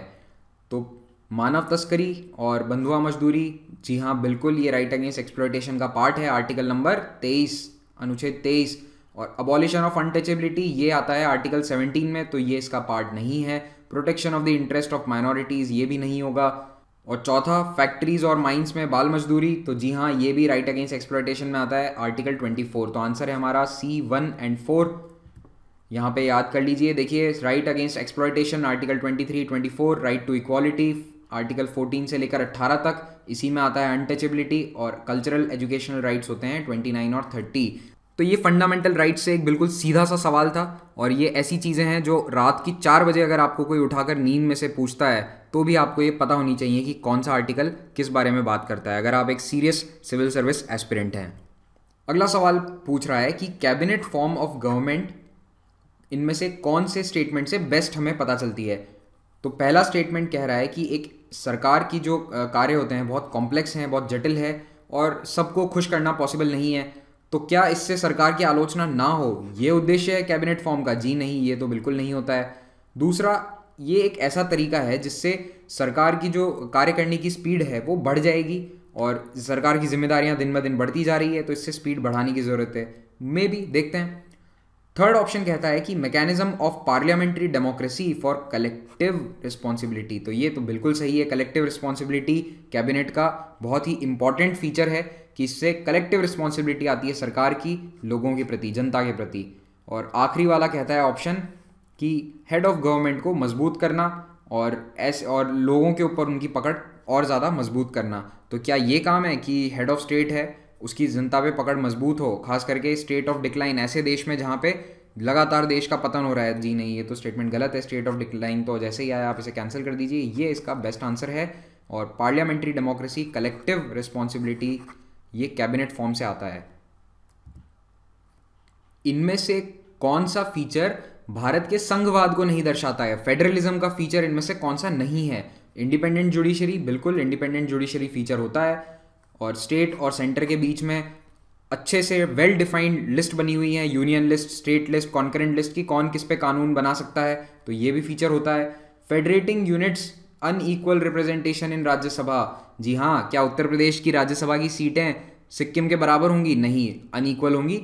तो मानव तस्करी और बंधुआ मजदूरी जी हाँ बिल्कुल ये राइट अगेंस्ट एक्सप्लॉयटेशन का पार्ट है आर्टिकल नंबर तेईस अनुच्छेद तेईस और अबॉलिशन ऑफ अनटचेबिलिटी ये आता है आर्टिकल 17 में तो ये इसका पार्ट नहीं है protection of the interest of minorities ये भी नहीं होगा और चौथा फैक्ट्रीज और माइंस में बाल मजदूरी तो जी हाँ ये भी राइट अगेंस्ट एक्सप्लोटेशन में आता है आर्टिकल 24 तो आंसर है हमारा सी वन एंड फोर यहाँ पे याद कर लीजिए देखिए right against exploitation article 23, 24, right to equality article 14 से लेकर 18 तक इसी में आता है अनटचेबिलिटी और कल्चरल एजुकेशनल राइट्स होते हैं 29 और 30 तो ये फंडामेंटल राइट से एक बिल्कुल सीधा सा सवाल था और ये ऐसी चीज़ें हैं जो रात की चार बजे अगर आपको कोई उठाकर नींद में से पूछता है तो भी आपको ये पता होनी चाहिए कि कौन सा आर्टिकल किस बारे में बात करता है अगर आप एक सीरियस सिविल सर्विस एस्पिरेंट हैं अगला सवाल पूछ रहा है कि कैबिनेट फॉर्म ऑफ गवर्नमेंट इनमें से कौन से स्टेटमेंट से बेस्ट हमें पता चलती है तो पहला स्टेटमेंट कह रहा है कि एक सरकार की जो कार्य होते हैं बहुत कॉम्प्लेक्स हैं बहुत जटिल है और सबको खुश करना पॉसिबल नहीं है तो क्या इससे सरकार की आलोचना ना हो ये उद्देश्य है कैबिनेट फॉर्म का जी नहीं ये तो बिल्कुल नहीं होता है दूसरा ये एक ऐसा तरीका है जिससे सरकार की जो कार्य करने की स्पीड है वो बढ़ जाएगी और सरकार की जिम्मेदारियां दिन ब दिन बढ़ती जा रही है तो इससे स्पीड बढ़ाने की ज़रूरत है मे भी देखते हैं थर्ड ऑप्शन कहता है कि mechanism of parliamentary democracy for collective responsibility तो ये तो बिल्कुल सही है कलेक्टिव रिस्पॉन्सिबिलिटी कैबिनेट का बहुत ही इंपॉर्टेंट फीचर है कि इससे कलेक्टिव रिस्पॉन्सिबिलिटी आती है सरकार की लोगों के प्रति जनता के प्रति और आखिरी वाला कहता है ऑप्शन कि हेड ऑफ गवर्नमेंट को मजबूत करना और ऐसे और लोगों के ऊपर उनकी पकड़ और ज़्यादा मजबूत करना तो क्या ये काम है कि हेड ऑफ स्टेट है उसकी जनता पे पकड़ मजबूत हो खास करके स्टेट ऑफ डिक्लाइन ऐसे देश में जहाँ पे लगातार देश का पतन हो रहा है जी नहीं ये तो स्टेटमेंट गलत है स्टेट ऑफ डिक्लाइन तो जैसे ही आया आप इसे कैंसिल कर दीजिए ये इसका बेस्ट आंसर है और पार्लियामेंट्री डेमोक्रेसी कलेक्टिव रिस्पॉन्सिबिलिटी ये कैबिनेट फॉर्म से आता है इनमें से कौन सा फीचर भारत के संघवाद को नहीं दर्शाता है फेडरलिज्म का फीचर इनमें से कौन सा नहीं है इंडिपेंडेंट जुडिशरी बिल्कुल इंडिपेंडेंट जुडिशरी फीचर होता है और स्टेट और सेंटर के बीच में अच्छे से वेल डिफाइंड लिस्ट बनी हुई है union list state list concurrent list की कौन किस पे कानून बना सकता है तो ये भी फीचर होता है federating units unequal representation in Rajya Sabha जी हाँ क्या उत्तर प्रदेश की राज्यसभा की सीटें सिक्किम के बराबर होंगी नहीं अनइक्वल होंगी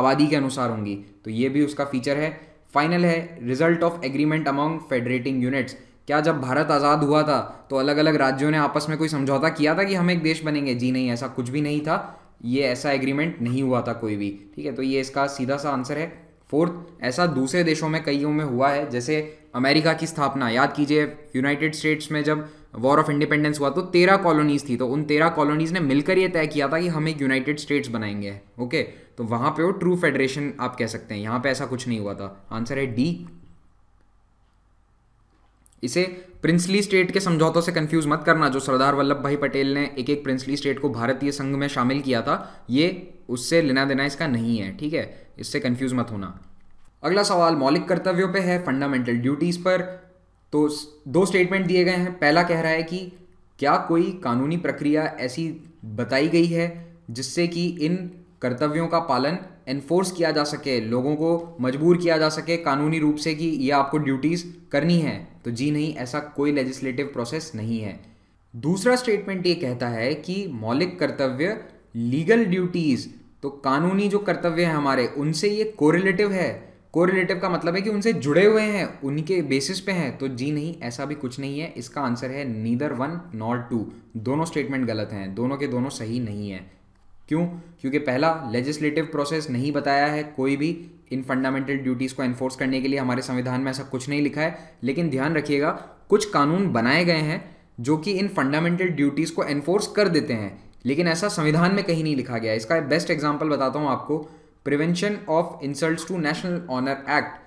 आबादी के अनुसार होंगी तो ये भी उसका फीचर है फाइनल है result of agreement among federating units क्या जब भारत आज़ाद हुआ था तो अलग अलग राज्यों ने आपस में कोई समझौता किया था कि हम एक देश बनेंगे जी नहीं ऐसा कुछ भी नहीं था ये ऐसा एग्रीमेंट नहीं हुआ था कोई भी ठीक है तो ये इसका सीधा सा आंसर है फोर्थ ऐसा दूसरे देशों में कईयों में हुआ है जैसे अमेरिका की स्थापना याद कीजिए यूनाइटेड स्टेट्स में जब वॉर ऑफ इंडिपेंडेंस हुआ तो तेरह कॉलोनीज थी तो उन तेरह कॉलोनीज ने मिलकर ये तय किया था कि हम एक यूनाइटेड स्टेट्स बनाएंगे ओके तो वहां पे वो ट्रू फेडरेशन आप कह सकते हैं यहां पे ऐसा कुछ नहीं हुआ था आंसर है डी इसे प्रिंसली स्टेट के समझौतों से कंफ्यूज मत करना जो सरदार वल्लभ भाई पटेल ने एक एक प्रिंसली स्टेट को भारतीय संघ में शामिल किया था ये उससे लेना देना इसका नहीं है ठीक है इससे कंफ्यूज मत होना अगला सवाल मौलिक कर्तव्यों पे है फंडामेंटल ड्यूटीज़ पर तो दो स्टेटमेंट दिए गए हैं पहला कह रहा है कि क्या कोई कानूनी प्रक्रिया ऐसी बताई गई है जिससे कि इन कर्तव्यों का पालन एनफोर्स किया जा सके लोगों को मजबूर किया जा सके कानूनी रूप से कि यह आपको ड्यूटीज़ करनी है तो जी नहीं ऐसा कोई लेजिस्लेटिव प्रोसेस नहीं है दूसरा स्टेटमेंट ये कहता है कि मौलिक कर्तव्य लीगल ड्यूटीज़ तो कानूनी जो कर्तव्य हैं हमारे उनसे ये कोरिलेटिव है कोरिलेटिव का मतलब है कि उनसे जुड़े हुए हैं उनके बेसिस पे हैं तो जी नहीं ऐसा भी कुछ नहीं है इसका आंसर है नीदर वन नॉर टू दोनों स्टेटमेंट गलत हैं दोनों के दोनों सही नहीं है क्यों क्योंकि पहला लेजिस्लेटिव प्रोसेस नहीं बताया है कोई भी इन फंडामेंटल ड्यूटीज़ को एनफोर्स करने के लिए हमारे संविधान में ऐसा कुछ नहीं लिखा है लेकिन ध्यान रखिएगा कुछ कानून बनाए गए हैं जो कि इन फंडामेंटल ड्यूटीज़ को एनफोर्स कर देते हैं लेकिन ऐसा संविधान में कहीं नहीं लिखा गया इसका बेस्ट एग्जाम्पल बताता हूँ आपको prevention of insult to national honour act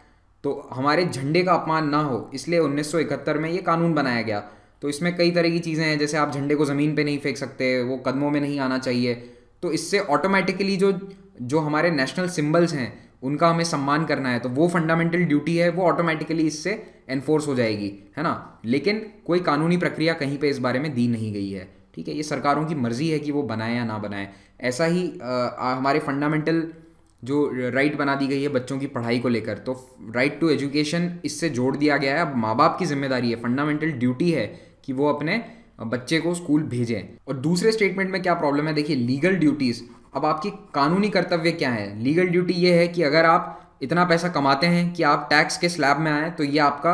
तो हमारे झंडे का अपमान ना हो इसलिए 1971 में ये कानून बनाया गया तो इसमें कई तरह की चीज़ें हैं जैसे आप झंडे को ज़मीन पे नहीं फेंक सकते वो कदमों में नहीं आना चाहिए तो इससे ऑटोमेटिकली जो जो हमारे नेशनल सिंबल्स हैं उनका हमें सम्मान करना है तो वो फंडामेंटल ड्यूटी है वो ऑटोमेटिकली इससे एनफोर्स हो जाएगी है ना लेकिन कोई कानूनी प्रक्रिया कहीं पर इस बारे में दी नहीं गई है ठीक है ये सरकारों की मर्ज़ी है कि वो बनाए या ना बनाए ऐसा ही आ, हमारे फंडामेंटल जो राइट बना दी गई है बच्चों की पढ़ाई को लेकर तो राइट टू एजुकेशन इससे जोड़ दिया गया है अब माँ बाप की जिम्मेदारी है फंडामेंटल ड्यूटी है कि वो अपने बच्चे को स्कूल भेजें और दूसरे स्टेटमेंट में क्या प्रॉब्लम है देखिए लीगल ड्यूटीज़ अब आपकी कानूनी कर्तव्य क्या है लीगल ड्यूटी ये है कि अगर आप इतना पैसा कमाते हैं कि आप टैक्स के स्लैब में आएँ तो ये आपका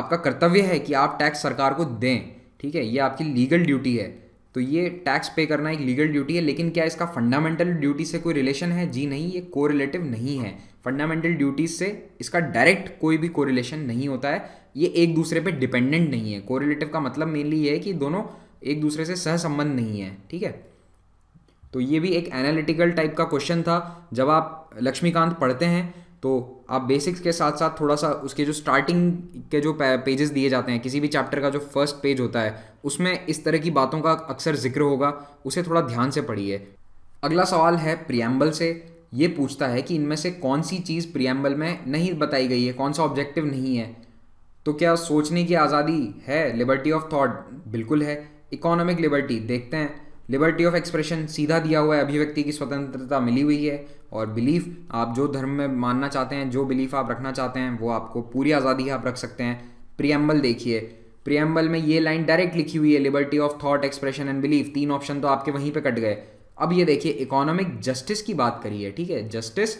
आपका कर्तव्य है कि आप टैक्स सरकार को दें ठीक है ये आपकी लीगल ड्यूटी है तो ये टैक्स पे करना एक लीगल ड्यूटी है लेकिन क्या इसका फंडामेंटल ड्यूटी से कोई रिलेशन है जी नहीं ये को नहीं है फंडामेंटल ड्यूटीज से इसका डायरेक्ट कोई भी कोरिलेशन नहीं होता है ये एक दूसरे पे डिपेंडेंट नहीं है कोरिलेटिव का मतलब मेनली ये है कि दोनों एक दूसरे से सहसंबंध नहीं है ठीक है तो ये भी एक एनालिटिकल टाइप का क्वेश्चन था जब आप लक्ष्मीकांत पढ़ते हैं तो आप बेसिक्स के साथ साथ थोड़ा सा उसके जो स्टार्टिंग के जो पेजेस दिए जाते हैं किसी भी चैप्टर का जो फर्स्ट पेज होता है उसमें इस तरह की बातों का अक्सर जिक्र होगा उसे थोड़ा ध्यान से पढ़िए अगला सवाल है प्रियम्बल से ये पूछता है कि इनमें से कौन सी चीज़ प्रियम्बल में नहीं बताई गई है कौन सा ऑब्जेक्टिव नहीं है तो क्या सोचने की आज़ादी है लिबर्टी ऑफ थॉट बिल्कुल है इकोनॉमिक लिबर्टी देखते हैं लिबर्टी ऑफ एक्सप्रेशन सीधा दिया हुआ है अभिव्यक्ति की स्वतंत्रता मिली हुई है और बिलीफ आप जो धर्म में मानना चाहते हैं जो बिलीफ आप रखना चाहते हैं वो आपको पूरी आज़ादी आप रख सकते हैं प्रियम्बल देखिए प्रियम्बल में ये लाइन डायरेक्ट लिखी हुई है liberty of thought expression and belief तीन ऑप्शन तो आपके वहीं पर कट गए अब ये देखिए इकोनॉमिक जस्टिस की बात करिए ठीक है justice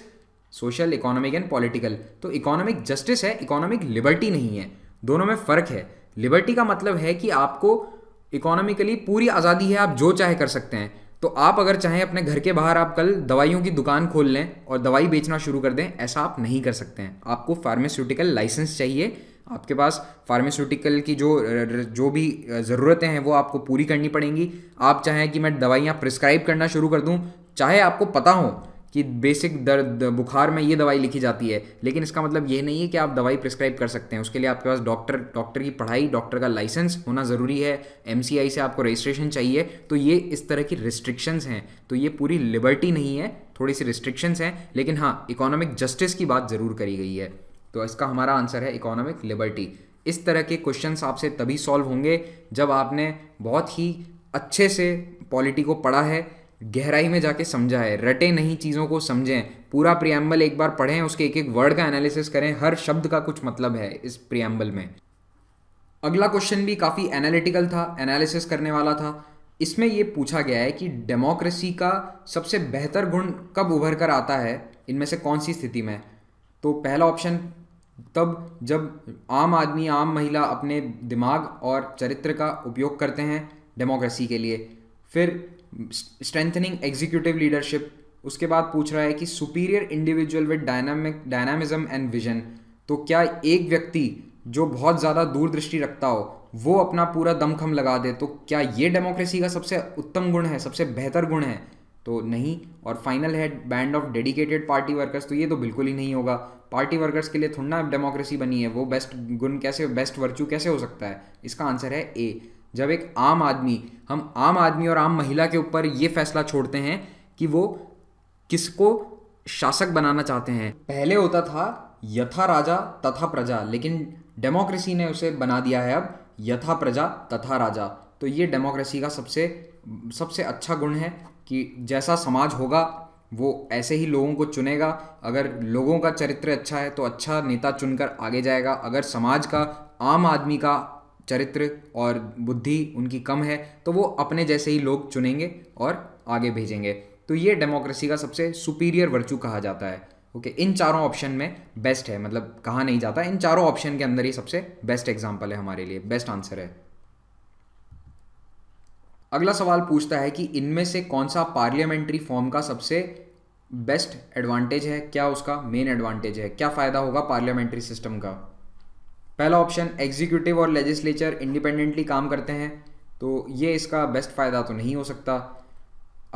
social economic and political तो इकोनॉमिक जस्टिस है इकोनॉमिक लिबर्टी नहीं है दोनों में फ़र्क है लिबर्टी का मतलब है कि आपको इकोनॉमिकली पूरी आज़ादी है आप जो चाहे कर सकते हैं तो आप अगर चाहें अपने घर के बाहर आप कल दवाइयों की दुकान खोल लें और दवाई बेचना शुरू कर दें ऐसा आप नहीं कर सकते हैं आपको फार्मास्यूटिकल लाइसेंस चाहिए आपके पास फार्मास्यूटिकल की जो जो भी ज़रूरतें हैं वो आपको पूरी करनी पड़ेंगी आप चाहें कि मैं दवाइयाँ प्रिस्क्राइब करना शुरू कर दूँ चाहे आपको पता हो कि बेसिक दर्द बुखार में ये दवाई लिखी जाती है लेकिन इसका मतलब ये नहीं है कि आप दवाई प्रिस्क्राइब कर सकते हैं उसके लिए आपके पास डॉक्टर डॉक्टर की पढ़ाई डॉक्टर का लाइसेंस होना ज़रूरी है एम से आपको रजिस्ट्रेशन चाहिए तो ये इस तरह की रिस्ट्रिक्शंस हैं तो ये पूरी लिबर्टी नहीं है थोड़ी सी रिस्ट्रिक्शंस हैं लेकिन हाँ इकोनॉमिक जस्टिस की बात ज़रूर करी गई है तो इसका हमारा आंसर है इकोनॉमिक लिबर्टी इस तरह के क्वेश्चंस आपसे तभी सॉल्व होंगे जब आपने बहुत ही अच्छे से पॉलिटी को पढ़ा है गहराई में जाके समझा है रटे नहीं चीज़ों को समझें पूरा प्रियम्बल एक बार पढ़ें उसके एक एक वर्ड का एनालिसिस करें हर शब्द का कुछ मतलब है इस प्रियम्बल में अगला क्वेश्चन भी काफ़ी एनालिटिकल था एनालिसिस करने वाला था इसमें ये पूछा गया है कि डेमोक्रेसी का सबसे बेहतर गुण कब उभर कर आता है इनमें से कौन सी स्थिति में तो पहला ऑप्शन तब जब आम आदमी आम महिला अपने दिमाग और चरित्र का उपयोग करते हैं डेमोक्रेसी के लिए फिर स्ट्रेंथनिंग एग्जीक्यूटिव लीडरशिप उसके बाद पूछ रहा है कि superior individual with dynamic dynamism and vision तो क्या एक व्यक्ति जो बहुत ज़्यादा दूरदृष्टि रखता हो वो अपना पूरा दमखम लगा दे तो क्या ये डेमोक्रेसी का सबसे उत्तम गुण है सबसे बेहतर गुण है तो नहीं और फाइनल है band of dedicated party workers तो ये तो बिल्कुल ही नहीं होगा पार्टी वर्कर्स के लिए थोड़ा डेमोक्रेसी बनी है वो बेस्ट गुण कैसे बेस्ट वर्चू कैसे हो सकता है इसका आंसर है ए जब एक आम आदमी हम आम आदमी और आम महिला के ऊपर ये फैसला छोड़ते हैं कि वो किसको शासक बनाना चाहते हैं पहले होता था यथा राजा तथा प्रजा लेकिन डेमोक्रेसी ने उसे बना दिया है अब यथा प्रजा तथा राजा तो ये डेमोक्रेसी का सबसे सबसे अच्छा गुण है कि जैसा समाज होगा वो ऐसे ही लोगों को चुनेगा अगर लोगों का चरित्र अच्छा है तो अच्छा नेता चुनकर आगे जाएगा अगर समाज का आम आदमी का चरित्र और बुद्धि उनकी कम है तो वो अपने जैसे ही लोग चुनेंगे और आगे भेजेंगे तो ये डेमोक्रेसी का सबसे सुपीरियर वर्चू कहा जाता है ओके okay, इन चारों ऑप्शन में बेस्ट है मतलब कहा नहीं जाता इन चारों ऑप्शन के अंदर ही सबसे बेस्ट एग्जाम्पल है हमारे लिए बेस्ट आंसर है अगला सवाल पूछता है कि इनमें से कौन सा पार्लियामेंट्री फॉर्म का सबसे बेस्ट एडवांटेज है क्या उसका मेन एडवांटेज है क्या फ़ायदा होगा पार्लियामेंट्री सिस्टम का पहला ऑप्शन एग्जीक्यूटिव और लेजिस्लेचर इंडिपेंडेंटली काम करते हैं तो ये इसका बेस्ट फ़ायदा तो नहीं हो सकता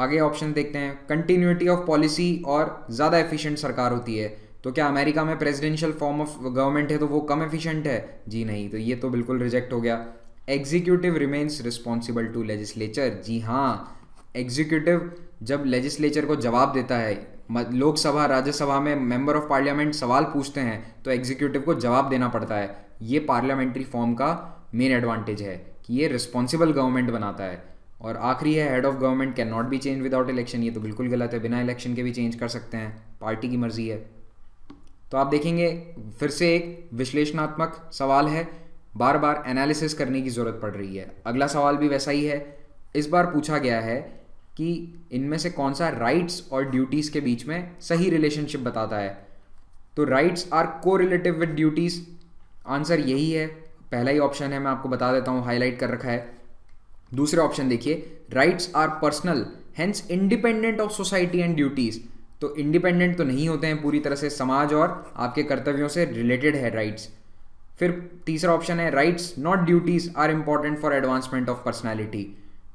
आगे ऑप्शन देखते हैं कंटिन्यूटी ऑफ पॉलिसी और ज़्यादा एफिशिएंट सरकार होती है तो क्या अमेरिका में प्रेसिडेंशियल फॉर्म ऑफ गवर्नमेंट है तो वो कम एफिशिएंट है जी नहीं तो ये तो बिल्कुल रिजेक्ट हो गया executive remains responsible to legislature जी हाँ एग्जीक्यूटिव जब लेजिस्लेचर को जवाब देता है लोकसभा राज्यसभा में मेंबर ऑफ पार्लियामेंट सवाल पूछते हैं तो एग्जीक्यूटिव को जवाब देना पड़ता है ये पार्लियामेंट्री फॉर्म का मेन एडवांटेज है कि ये रिस्पॉन्सिबल गवर्नमेंट बनाता है और आखिरी है head of government can not be change without election ये तो बिल्कुल गलत है बिना इलेक्शन के भी चेंज कर सकते हैं पार्टी की मर्जी है तो आप देखेंगे फिर से एक विश्लेषणात्मक सवाल है बार बार एनालिसिस करने की ज़रूरत पड़ रही है अगला सवाल भी वैसा ही है इस बार पूछा गया है कि इनमें से कौन सा राइट्स और ड्यूटीज़ के बीच में सही रिलेशनशिप बताता है तो rights are correlative with duties answer यही है पहला ही ऑप्शन है मैं आपको बता देता हूँ हाईलाइट कर रखा है दूसरा ऑप्शन देखिए rights are personal hence independent of society and duties तो इंडिपेंडेंट तो नहीं होते हैं पूरी तरह से समाज और आपके कर्तव्यों से रिलेटेड है राइट्स फिर तीसरा ऑप्शन है rights not duties are important for advancement of personality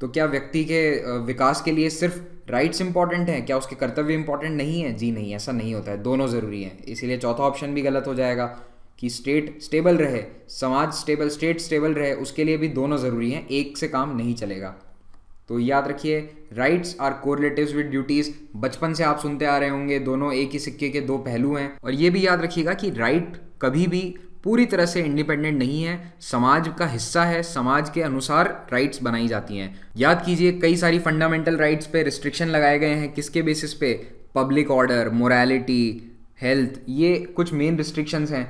तो क्या व्यक्ति के विकास के लिए सिर्फ राइट्स इंपॉर्टेंट हैं क्या उसके कर्तव्य इंपॉर्टेंट नहीं है जी नहीं ऐसा नहीं होता है दोनों ज़रूरी हैं इसीलिए चौथा ऑप्शन भी गलत हो जाएगा कि स्टेट स्टेबल रहे समाज स्टेबल स्टेट स्टेबल रहे उसके लिए भी दोनों ज़रूरी हैं एक से काम नहीं चलेगा तो याद रखिए rights are correlative with duties बचपन से आप सुनते आ रहे होंगे दोनों एक ही सिक्के के दो पहलू हैं और ये भी याद रखिएगा कि राइट right कभी भी पूरी तरह से इंडिपेंडेंट नहीं है समाज का हिस्सा है समाज के अनुसार राइट्स बनाई जाती हैं याद कीजिए कई सारी फंडामेंटल राइट्स पे रिस्ट्रिक्शन लगाए गए हैं किसके बेसिस पे पब्लिक ऑर्डर मोरालिटी हेल्थ ये कुछ मेन रिस्ट्रिक्शंस हैं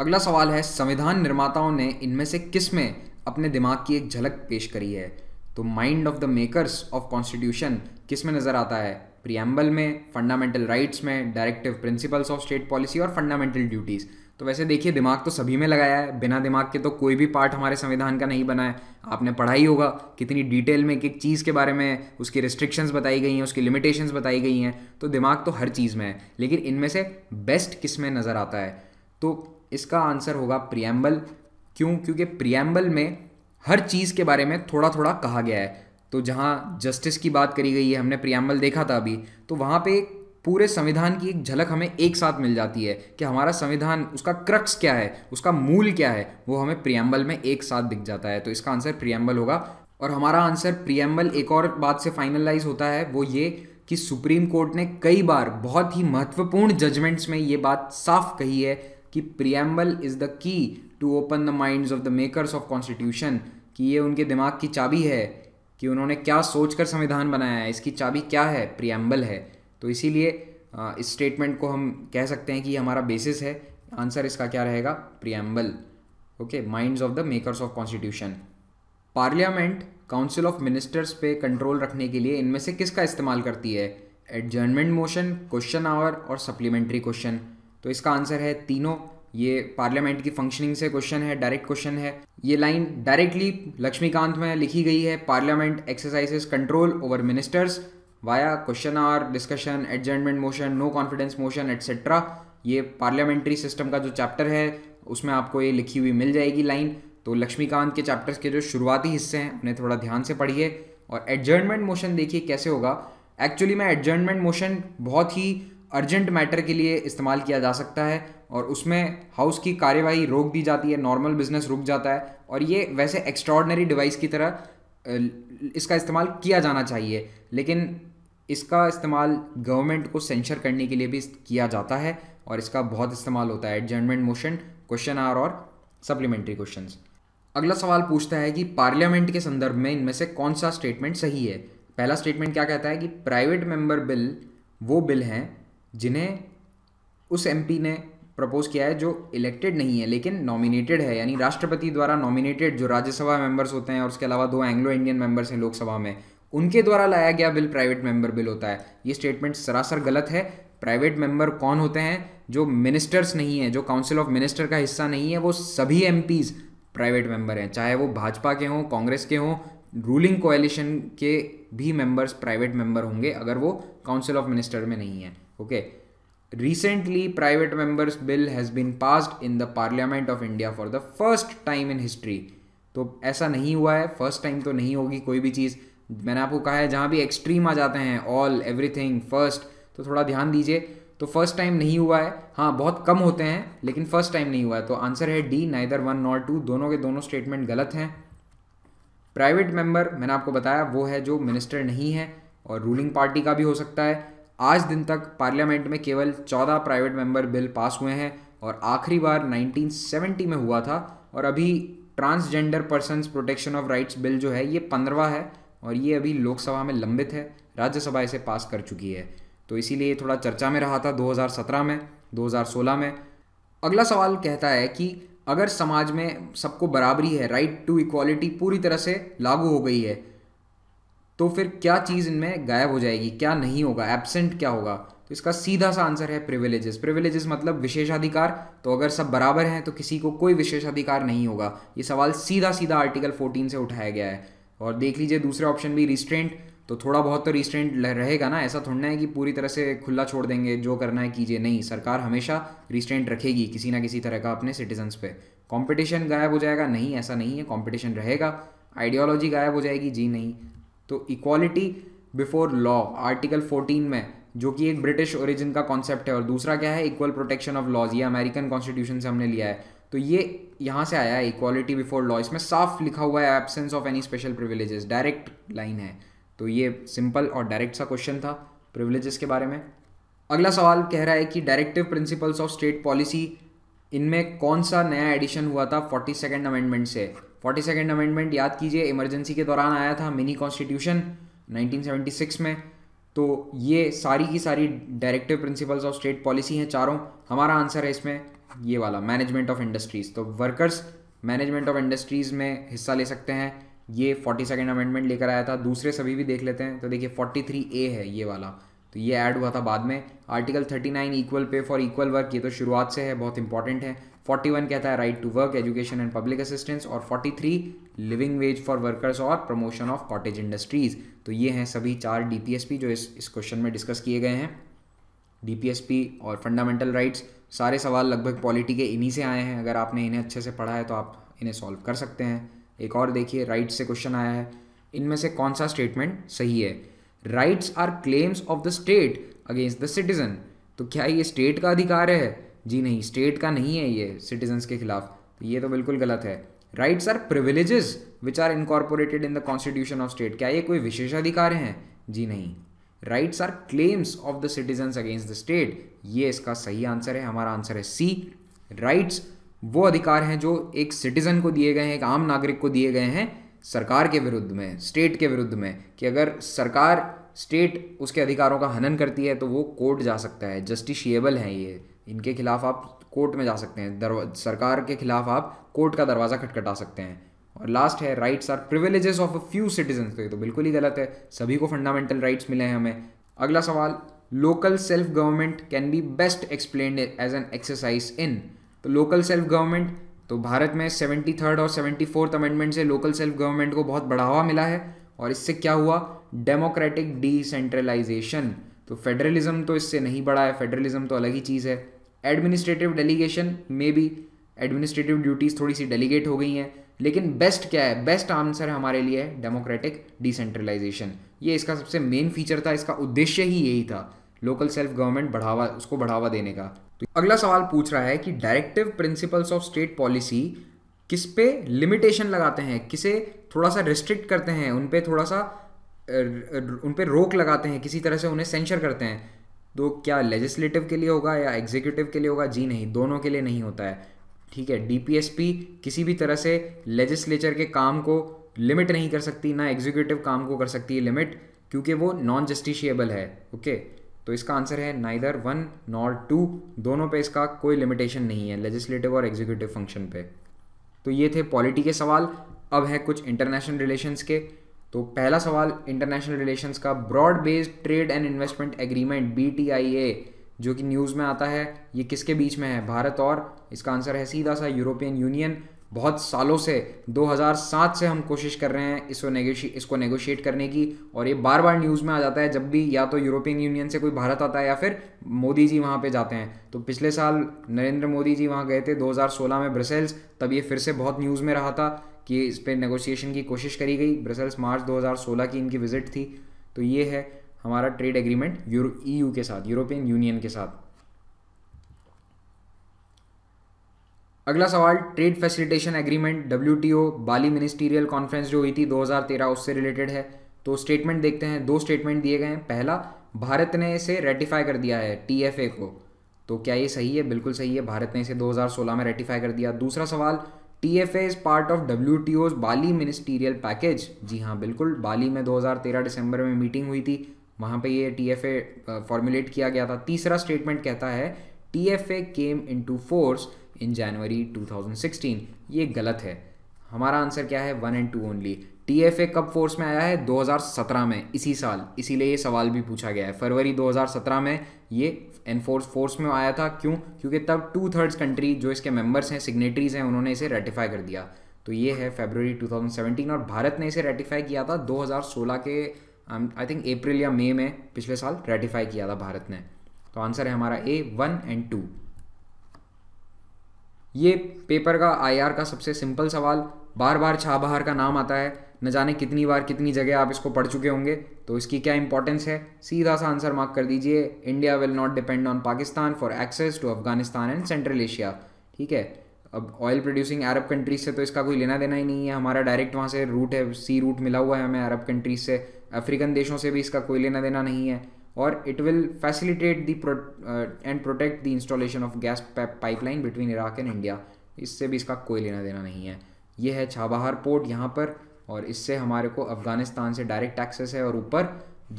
अगला सवाल है संविधान निर्माताओं ने इनमें से किस में अपने दिमाग की एक झलक पेश करी है तो mind of the makers of constitution किस में नज़र आता है प्रियम्बल में फंडामेंटल राइट्स में directive principles of state policy और फंडामेंटल ड्यूटीज़ तो वैसे देखिए दिमाग तो सभी में लगाया है बिना दिमाग के तो कोई भी पार्ट हमारे संविधान का नहीं बना है आपने पढ़ा ही होगा कितनी डिटेल में एक एक चीज़ के बारे में उसकी रिस्ट्रिक्शंस बताई गई हैं उसकी लिमिटेशंस बताई गई हैं तो दिमाग तो हर चीज़ में है लेकिन इनमें से बेस्ट किस में नज़र आता है तो इसका आंसर होगा प्रियम्बल क्यों क्योंकि प्रियम्बल में हर चीज़ के बारे में थोड़ा थोड़ा कहा गया है तो जहाँ जस्टिस की बात करी गई है हमने प्रियम्बल देखा था अभी तो वहाँ पे पूरे संविधान की एक झलक हमें एक साथ मिल जाती है कि हमारा संविधान उसका क्रक्स क्या है उसका मूल क्या है वो हमें प्रियम्बल में एक साथ दिख जाता है तो इसका आंसर प्रियम्बल होगा और हमारा आंसर प्रियम्बल एक और बात से फाइनलाइज होता है वो ये कि सुप्रीम कोर्ट ने कई बार बहुत ही महत्वपूर्ण जजमेंट्स में ये बात साफ कही है कि preamble is the key to open the minds of the makers of constitution कि ये उनके दिमाग की चाबी है कि उन्होंने क्या सोचकर संविधान बनाया है इसकी चाबी क्या है प्रियम्बल है तो इसीलिए इस स्टेटमेंट को हम कह सकते हैं कि हमारा बेसिस है आंसर इसका क्या रहेगा preamble okay minds of the makers of constitution parliament council of ministers पे कंट्रोल रखने के लिए इनमें से किसका इस्तेमाल करती है एडजर्नमेंट मोशन क्वेश्चन आवर और सप्लीमेंट्री क्वेश्चन तो इसका आंसर है तीनों ये पार्लियामेंट की फंक्शनिंग से क्वेश्चन है डायरेक्ट क्वेश्चन है ये लाइन डायरेक्टली लक्ष्मीकांत में लिखी गई है parliament exercises control over ministers via question hour discussion adjournment motion no confidence motion etcetera ये पार्लियामेंट्री सिस्टम का जो चैप्टर है उसमें आपको ये लिखी हुई मिल जाएगी लाइन तो लक्ष्मीकांत के चैप्टर्स के जो शुरुआती हिस्से हैं उन्हें थोड़ा ध्यान से पढ़िए और एडजर्नमेंट मोशन देखिए कैसे होगा एक्चुअली में एडजर्नमेंट मोशन बहुत ही अर्जेंट मैटर के लिए इस्तेमाल किया जा सकता है और उसमें हाउस की कार्यवाही रोक दी जाती है नॉर्मल बिजनेस रुक जाता है और ये वैसे एक्स्ट्रॉर्डनरी डिवाइस की तरह इसका इस्तेमाल किया जाना चाहिए लेकिन इसका इस्तेमाल गवर्नमेंट को सेंशर करने के लिए भी किया जाता है और इसका बहुत इस्तेमाल होता है एडजमेंट मोशन क्वेश्चन आर और सप्लीमेंट्री क्वेश्चन अगला सवाल पूछता है कि पार्लियामेंट के संदर्भ में इनमें से कौन सा स्टेटमेंट सही है पहला स्टेटमेंट क्या कहता है कि प्राइवेट मेंबर बिल वो बिल हैं जिन्हें उस एमपी ने प्रपोज किया है जो इलेक्टेड नहीं है लेकिन नॉमिनेटेड है यानी राष्ट्रपति द्वारा नॉमिनेटेड जो राज्यसभा मेंबर्स होते हैं और उसके अलावा दो एंग्लो इंडियन मेंबर्स हैं लोकसभा में उनके द्वारा लाया गया बिल प्राइवेट मेंबर बिल होता है ये स्टेटमेंट सरासर गलत है प्राइवेट मेंबर कौन होते हैं जो मिनिस्टर्स नहीं है जो काउंसिल ऑफ मिनिस्टर का हिस्सा नहीं है वो सभी एम प्राइवेट मेंबर हैं चाहे वो भाजपा के हों कांग्रेस के हों रूलिंग कोएलिशन के भी मेंबर्स प्राइवेट मेंबर होंगे अगर वो काउंसिल ऑफ मिनिस्टर में नहीं है okay recently private members bill has been passed in the parliament of India for the first time in history तो ऐसा नहीं हुआ है फर्स्ट टाइम तो नहीं होगी कोई भी चीज़ मैंने आपको कहा है जहाँ भी एक्सट्रीम आ जाते हैं ऑल एवरीथिंग फर्स्ट तो थोड़ा ध्यान दीजिए तो फर्स्ट टाइम नहीं हुआ है हाँ बहुत कम होते हैं लेकिन फर्स्ट टाइम नहीं हुआ है तो आंसर है D neither one not two दोनों के दोनों स्टेटमेंट गलत हैं प्राइवेट मेंबर मैंने आपको बताया वो है जो मिनिस्टर नहीं है और रूलिंग पार्टी का भी हो सकता है आज दिन तक पार्लियामेंट में केवल चौदह प्राइवेट मेंबर बिल पास हुए हैं और आखिरी बार 1970 में हुआ था और अभी transgender persons protection of rights bill जो है ये पंद्रवा है और ये अभी लोकसभा में लंबित है राज्यसभा इसे पास कर चुकी है तो इसीलिए थोड़ा चर्चा में रहा था 2017 में 2016 में अगला सवाल कहता है कि अगर समाज में सबको बराबरी है राइट टू इक्वालिटी पूरी तरह से लागू हो गई है तो फिर क्या चीज़ इनमें गायब हो जाएगी क्या नहीं होगा एबसेंट क्या होगा तो इसका सीधा सा आंसर है प्रिविलेजेस प्रिविलेजेस मतलब विशेषाधिकार तो अगर सब बराबर हैं तो किसी को कोई विशेषाधिकार नहीं होगा ये सवाल सीधा सीधा आर्टिकल 14 से उठाया गया है और देख लीजिए दूसरा ऑप्शन भी रिस्ट्रेंट तो थोड़ा बहुत तो रिस्ट्रेंट रहेगा ना ऐसा थोड़ा है कि पूरी तरह से खुला छोड़ देंगे जो करना है कीजिए नहीं सरकार हमेशा रिस्ट्रेंट रखेगी किसी ना किसी तरह का अपने सिटीजन्स पे कंपटीशन गायब हो जाएगा नहीं ऐसा नहीं है कंपटीशन रहेगा आइडियोलॉजी गायब हो जाएगी जी नहीं तो equality before law article fourteen में जो कि एक ब्रिटिश ओरिजिन का कॉन्सेप्ट है और दूसरा क्या है इक्वल प्रोटेक्शन ऑफ लॉज ये अमेरिकन कॉन्स्टिट्यूशन से हमने लिया है तो ये यहाँ से आया है इक्वालिटी बिफोर लॉ इसमें साफ लिखा हुआ है absence of any special privileges direct line है तो ये सिंपल और डायरेक्ट सा क्वेश्चन था प्रिविलेजेस के बारे में अगला सवाल कह रहा है कि directive principles of state policy इनमें कौन सा नया एडिशन हुआ था फोर्टी सेकेंड अमेंडमेंट से फोर्टी सेकेंड अमेंडमेंट याद कीजिए इमरजेंसी के दौरान आया था मिनी कॉन्स्टिट्यूशन 1976 में तो ये सारी की सारी directive principles of state policy हैं चारों हमारा आंसर है इसमें ये वाला मैनेजमेंट ऑफ इंडस्ट्रीज़ तो वर्कर्स मैनेजमेंट ऑफ इंडस्ट्रीज़ में हिस्सा ले सकते हैं ये फोर्टी सेकेंड अमेंडमेंट लेकर आया था दूसरे सभी भी देख लेते हैं तो देखिए फोर्टी थ्री ए है ये वाला तो ये ऐड हुआ था बाद में article thirty nine equal pay for equal work ये तो शुरुआत से है बहुत इंपॉर्टेंट है फोर्टी वन कहता है right to work education and public assistance और forty three living wage for workers और प्रमोशन ऑफ कॉटेज इंडस्ट्रीज़ तो ये हैं सभी चार डी जो इस इस क्वेश्चन में डिस्कस किए गए हैं डी और फंडामेंटल राइट्स सारे सवाल लगभग पॉलिटी के इन्हीं से आए हैं अगर आपने इन्हें अच्छे से पढ़ा है तो आप इन्हें सॉल्व कर सकते हैं एक और देखिए राइट्स से क्वेश्चन आया है इनमें से कौन सा स्टेटमेंट सही है rights are claims of the state against the citizen तो क्या ये स्टेट का अधिकार है जी नहीं स्टेट का नहीं है ये सिटीजन्स के खिलाफ तो ये तो बिल्कुल गलत है rights are privileges which are incorporated in the constitution of state क्या ये कोई विशेषाधिकार हैं जी नहीं rights are claims of the citizens against the state ये इसका सही आंसर है हमारा आंसर है सी राइट्स वो अधिकार हैं जो एक सिटीजन को दिए गए हैं एक आम नागरिक को दिए गए हैं सरकार के विरुद्ध में स्टेट के विरुद्ध में कि अगर सरकार स्टेट उसके अधिकारों का हनन करती है तो वो कोर्ट जा सकता है जस्टिशिएबल हैं ये इनके खिलाफ आप कोर्ट में जा सकते हैं सरकार के खिलाफ आप कोर्ट का दरवाज़ा खटखटा सकते हैं और लास्ट है rights are privileges of a few citizen तो ये तो बिल्कुल ही गलत है सभी को फंडामेंटल राइट्स मिले हैं हमें अगला सवाल local self government can be best explain as an exercise in तो लोकल सेल्फ गवर्नमेंट तो भारत में सेवेंटी थर्ड और सेवेंटी फोर्थ अमेंडमेंट से लोकल सेल्फ गवर्नमेंट को बहुत बढ़ावा मिला है और इससे क्या हुआ डेमोक्रेटिक डिसेंट्रलाइजेशन तो फेडरलिज्म तो इससे नहीं बढ़ा है फेडरलिज्म तो अलग ही चीज़ है एडमिनिस्ट्रेटिव डेलीगेशन में भी एडमिनिस्ट्रेटिव ड्यूटीज़ थोड़ी सी डेलीगेट हो गई हैं लेकिन बेस्ट क्या है बेस्ट आंसर हमारे लिए डेमोक्रेटिक डिसेंट्रलाइजेशन ये इसका सबसे मेन फीचर था इसका उद्देश्य ही यही था लोकल सेल्फ गवर्नमेंट बढ़ावा उसको बढ़ावा देने का तो अगला सवाल पूछ रहा है कि directive principles of state policy किस पे लिमिटेशन लगाते हैं किसे थोड़ा सा रिस्ट्रिक्ट करते हैं उन पर थोड़ा सा उन पर रोक लगाते हैं किसी तरह से उन्हें सेंशर करते हैं तो क्या लेजिस्लेटिव के लिए होगा या एग्जीक्यूटिव के लिए होगा जी नहीं दोनों के लिए नहीं होता है ठीक है डीपीएसपी किसी भी तरह से लेजिस्लेचर के काम को लिमिट नहीं कर सकती ना एग्जीक्यूटिव काम को कर सकती है लिमिट क्योंकि वो नॉन जस्टिशियबल है ओके तो इसका आंसर है नाइदर वन नॉर टू दोनों पे इसका कोई लिमिटेशन नहीं है लेजिस्लेटिव और एग्जीक्यूटिव फंक्शन पे तो ये थे पॉलिटी के सवाल अब है कुछ इंटरनेशनल रिलेशंस के तो पहला सवाल इंटरनेशनल रिलेशंस का broad based trade and investment agreement B T I A जो कि न्यूज़ में आता है ये किसके बीच में है भारत और इसका आंसर है सीधा सा यूरोपियन यूनियन बहुत सालों से 2007 से हम कोशिश कर रहे हैं इसको नेगोशिए इसको नेगोशिएट करने की और ये बार बार न्यूज़ में आ जाता है जब भी या तो यूरोपियन यूनियन से कोई भारत आता है या फिर मोदी जी वहाँ पे जाते हैं तो पिछले साल नरेंद्र मोदी जी वहाँ गए थे 2016 में ब्रसेल्स तब ये फिर से बहुत न्यूज़ में रहा था कि इस पर नेगोशिएशन की कोशिश करी गई ब्रसेल्स मार्च दो की इनकी विज़िट थी तो ये है हमारा ट्रेड एग्रीमेंट ईयू के साथ यूरोपियन यूनियन के साथ अगला सवाल trade facilitation agreement W Bali ministerial conference जो हुई थी 2013 उससे रिलेटेड है तो स्टेटमेंट देखते हैं दो स्टेटमेंट दिए गए हैं पहला भारत ने इसे रेटिफाई कर दिया है टी को तो क्या ये सही है बिल्कुल सही है भारत ने इसे 2016 में रेटिफाई कर दिया दूसरा सवाल T F A is part of W T O's Bali ministerial package जी हाँ बिल्कुल बाली में 2013 दिसंबर में मीटिंग हुई थी वहाँ पे ये टी एफ ए फॉर्मुलेट किया गया था तीसरा स्टेटमेंट कहता है T F A came into force in January two thousand sixteen ये गलत है हमारा आंसर क्या है one and two only T F A कब फोर्स में आया है 2017 में इसी साल इसीलिए ये सवाल भी पूछा गया है फरवरी 2017 में ये एनफोर्स फोर्स में आया था क्यों क्योंकि तब टू थर्ड्स कंट्री जो इसके मेंबर्स हैं सिग्नेटरीज हैं उन्होंने इसे रेटिफाई कर दिया तो ये है फेबररी 2017 और भारत ने इसे रेटिफाई किया था 2016 के आई थिंक अप्रैल या मई में पिछले साल रेटिफाई किया था भारत ने तो आंसर है हमारा ए वन एंड टू ये पेपर का आईआर का सबसे सिंपल सवाल बार बार छाबहार का नाम आता है न जाने कितनी बार कितनी जगह आप इसको पढ़ चुके होंगे तो इसकी क्या इंपॉर्टेंस है सीधा सा आंसर मार्क कर दीजिए India will not depend on Pakistan for access to Afghanistan and central Asia ठीक है अब ऑयल प्रोड्यूसिंग अरब कंट्रीज से तो इसका कोई लेना देना ही नहीं है हमारा डायरेक्ट वहाँ से रूट है सी रूट मिला हुआ है हमें अरब कंट्रीज से अफ्रीकन देशों से भी इसका कोई लेना देना नहीं है और it will facilitate the and protect the installation of gas pipeline between Iraq and India इससे भी इसका कोई लेना देना नहीं है ये है छाबहार पोर्ट यहाँ पर और इससे हमारे को अफ़गानिस्तान से डायरेक्ट एक्सेस है और ऊपर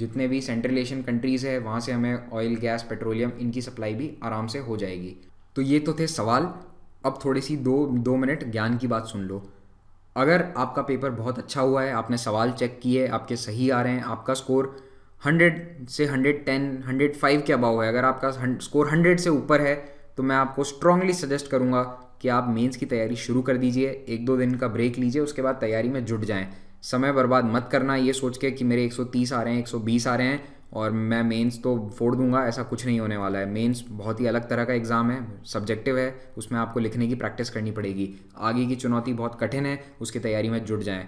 जितने भी सेंट्रल एशियन कंट्रीज़ है वहाँ से हमें ऑयल गैस पेट्रोलियम इनकी सप्लाई भी आराम से हो जाएगी तो ये तो थे सवाल अब थोड़ी सी दो दो मिनट ज्ञान की बात सुन लो अगर आपका पेपर बहुत अच्छा हुआ है आपने सवाल चेक किए आपके सही आ रहे हैं आपका स्कोर 100 से 110, 105 के अबाव है अगर आपका स्कोर 100 से ऊपर है तो मैं आपको स्ट्रांगली सजेस्ट करूँगा कि आप मेंस की तैयारी शुरू कर दीजिए एक दो दिन का ब्रेक लीजिए उसके बाद तैयारी में जुट जाएँ समय बर्बाद मत करना ये सोच के कि मेरे 130 आ रहे हैं 120 आ रहे हैं और मैं मेंस तो फोड़ दूंगा ऐसा कुछ नहीं होने वाला है मेंस बहुत ही अलग तरह का एग्ज़ाम है सब्जेक्टिव है उसमें आपको लिखने की प्रैक्टिस करनी पड़ेगी आगे की चुनौती बहुत कठिन है उसकी तैयारी में जुट जाएँ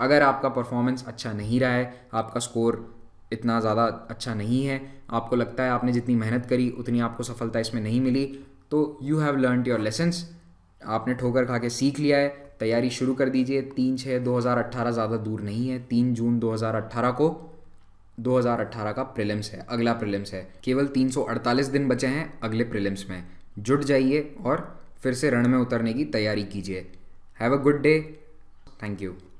अगर आपका परफॉर्मेंस अच्छा नहीं रहा है आपका स्कोर इतना ज़्यादा अच्छा नहीं है आपको लगता है आपने जितनी मेहनत करी उतनी आपको सफलता इसमें नहीं मिली तो you have learned your lessons आपने ठोकर खा के सीख लिया है तैयारी शुरू कर दीजिए तीन छः दो ज़्यादा दूर नहीं है तीन जून दो को 2018 का प्रिलिम्स है अगला प्रिलिम्स है केवल 348 दिन बचे हैं अगले प्रीलिम्स में जुट जाइए और फिर से रण में उतरने की तैयारी कीजिए have a good day thank you